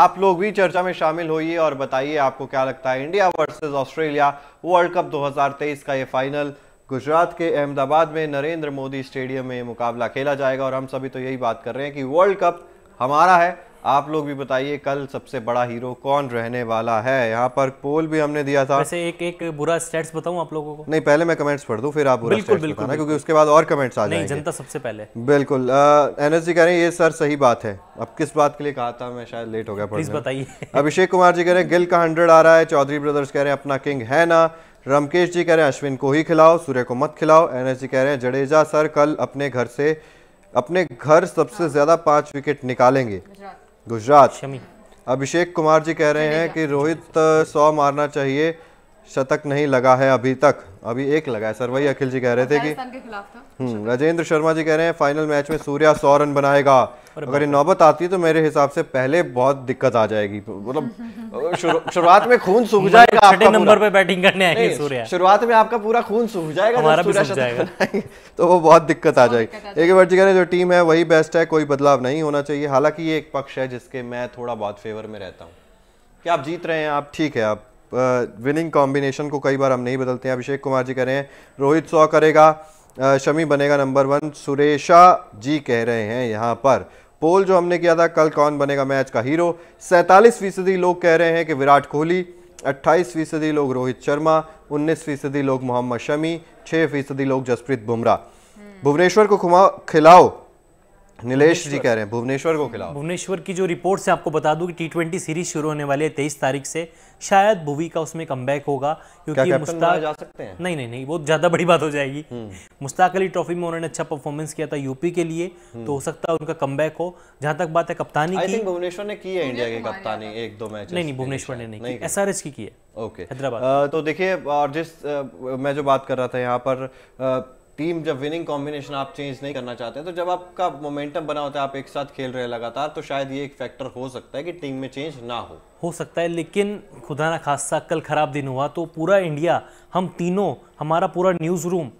आप लोग भी चर्चा में शामिल होइए और बताइए आपको क्या लगता है India versus Australia world cup 2023 का ये फाइनल गुजरात के अहमदाबाद में नरेंद्र मोदी स्टेडियम में मुकाबला खेला जाएगा और हम सभी तो यही बात कर रहे हैं कि वर्ल्ड कप हमारा है आप लोग भी बताइए कल सबसे बड़ा हीरो कौन रहने वाला है यहाँ पर पोल भी हमने दिया था वैसे एक एक बुरा स्टेट्स बताऊं आप लोगों को नहीं पहले मैं कमेंट्स पढ़ दूं फिर आप बुरा बिल्कुल, बिल्कुल, बिल्कुल, क्योंकि उसके बाद और कमेंट्स आ जाएंगे जनता सबसे पहले बिल्कुल एनएस जी कह रहे हैं ये सर सही बात है अब किस बात के लिए कहा था मैं शायद लेट हो गया प्लीज बताइए अभिषेक कुमार जी कह रहे हैं गिल का हंड्रेड आ रहा है चौधरी ब्रदर्स कह रहे हैं अपना किंग है ना रमकेश जी कह रहे हैं अश्विन को ही खिलाओ सूर्य को मत खिलाओ एनएस जी कह रहे हैं जडेजा सर कल अपने घर से अपने घर सबसे हाँ। ज्यादा पांच विकेट निकालेंगे गुजरात अभिषेक कुमार जी कह रहे हैं कि रोहित सौ मारना चाहिए शतक नहीं लगा है अभी तक अभी एक लगा है सर वही अखिल जी कह रहे थे कि हम्म, राजेंद्र शर्मा जी कह रहे हैं फाइनल मैच में सूर्या सौ रन बनाएगा अगर ये नौबत आती है तो मेरे हिसाब से पहले बहुत दिक्कत आ जाएगी मतलब <laughs> शुरुआत में खून सूख जाएगा आपका नंबर पे बैटिंग करने आएंगे सूर्या शुरुआत में आपका पूरा खून सूख जाएगा हमारा भी सूख जाएगा तो वो बहुत दिक्कत आ जाएगी एक बार जी कह रहे हैं जो टीम है वही बेस्ट है कोई बदलाव नहीं होना चाहिए हालांकि ये एक पक्ष है जिसके मैं थोड़ा बहुत फेवर में रहता हूँ क्या आप जीत रहे हैं आप ठीक है आप विनिंग कॉम्बिनेशन को कई बार हम नहीं बदलते हैं अभिषेक कुमार जी कह रहे हैं रोहित सौ करेगा शमी बनेगा नंबर वन सुरेशा जी कह रहे हैं यहाँ पर पोल जो हमने किया था कल कौन बनेगा मैच का हीरो सैंतालीस फीसदी लोग कह रहे हैं कि विराट कोहली अट्ठाईस फीसदी लोग रोहित शर्मा उन्नीस फीसदी लोग मोहम्मद शमी छः फीसदी लोग जसप्रीत बुमराह हम्म। भुवनेश्वर को खिलाओ नीलेश जी कह रहे हैं भुवनेश्वर को खिलाफ भुवनेश्वर की जो रिपोर्ट से आपको बता दूं कि टी ट्वेंटी सीरीज शुरू होने वाली है तेईस तारीख से शायद भुवी का उसमें कम होगा क्योंकि मुश्ताक जा सकते हैं नहीं नहीं नहीं बहुत ज़्यादा बड़ी बात हो जाएगी हम्म। मुश्ताक अली ट्रॉफी में उन्होंने अच्छा परफॉर्मेंस किया था यूपी के लिए हम्म। तो हो सकता है उनका कम हो जहां तक बात है कप्तानी की भुवनेश्वर ने की है इंडिया की कप्तानी एक दो मैच नहीं नहीं भुवनेश्वर ने नहीं एस आर एस की है ओके हैदराबाद तो देखिए और जिस मैं जो बात कर रहा था यहाँ पर टीम जब विनिंग कॉम्बिनेशन आप चेंज नहीं करना चाहते तो जब आपका मोमेंटम बना होता है आप एक साथ खेल रहे लगातार तो शायद ये एक फैक्टर हो सकता है कि टीम में चेंज ना हो हो सकता है लेकिन खुदा ना खासा कल ख़राब दिन हुआ तो पूरा इंडिया हम तीनों हमारा पूरा न्यूज़ रूम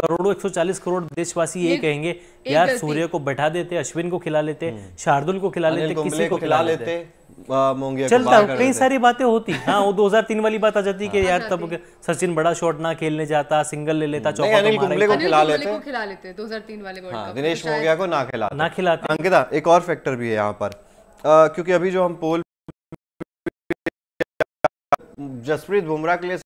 करोड़ों 140 करोड़ देशवासी ये कहेंगे यार सूर्य को बैठा देते अश्विन को खिला लेते हम्म। शार्दुल को खिला लेते किसी को खिला लेते चलता कई सारी बातें होती हाँ वो 2003 वाली बात आ जाती कि हाँ, यार तब सचिन बड़ा शॉट ना खेलने जाता सिंगल ले लेता चौका तो अनिल कुंबले को खिला लेते को खिला लेते वाले वर्ल्ड कप हाँ, दिनेश मोंगिया को ना खिला ना खिलाते अंकिता एक और फैक्टर भी है यहाँ पर क्योंकि अभी जो हम पोल जसप्रीत बुमराह के लिए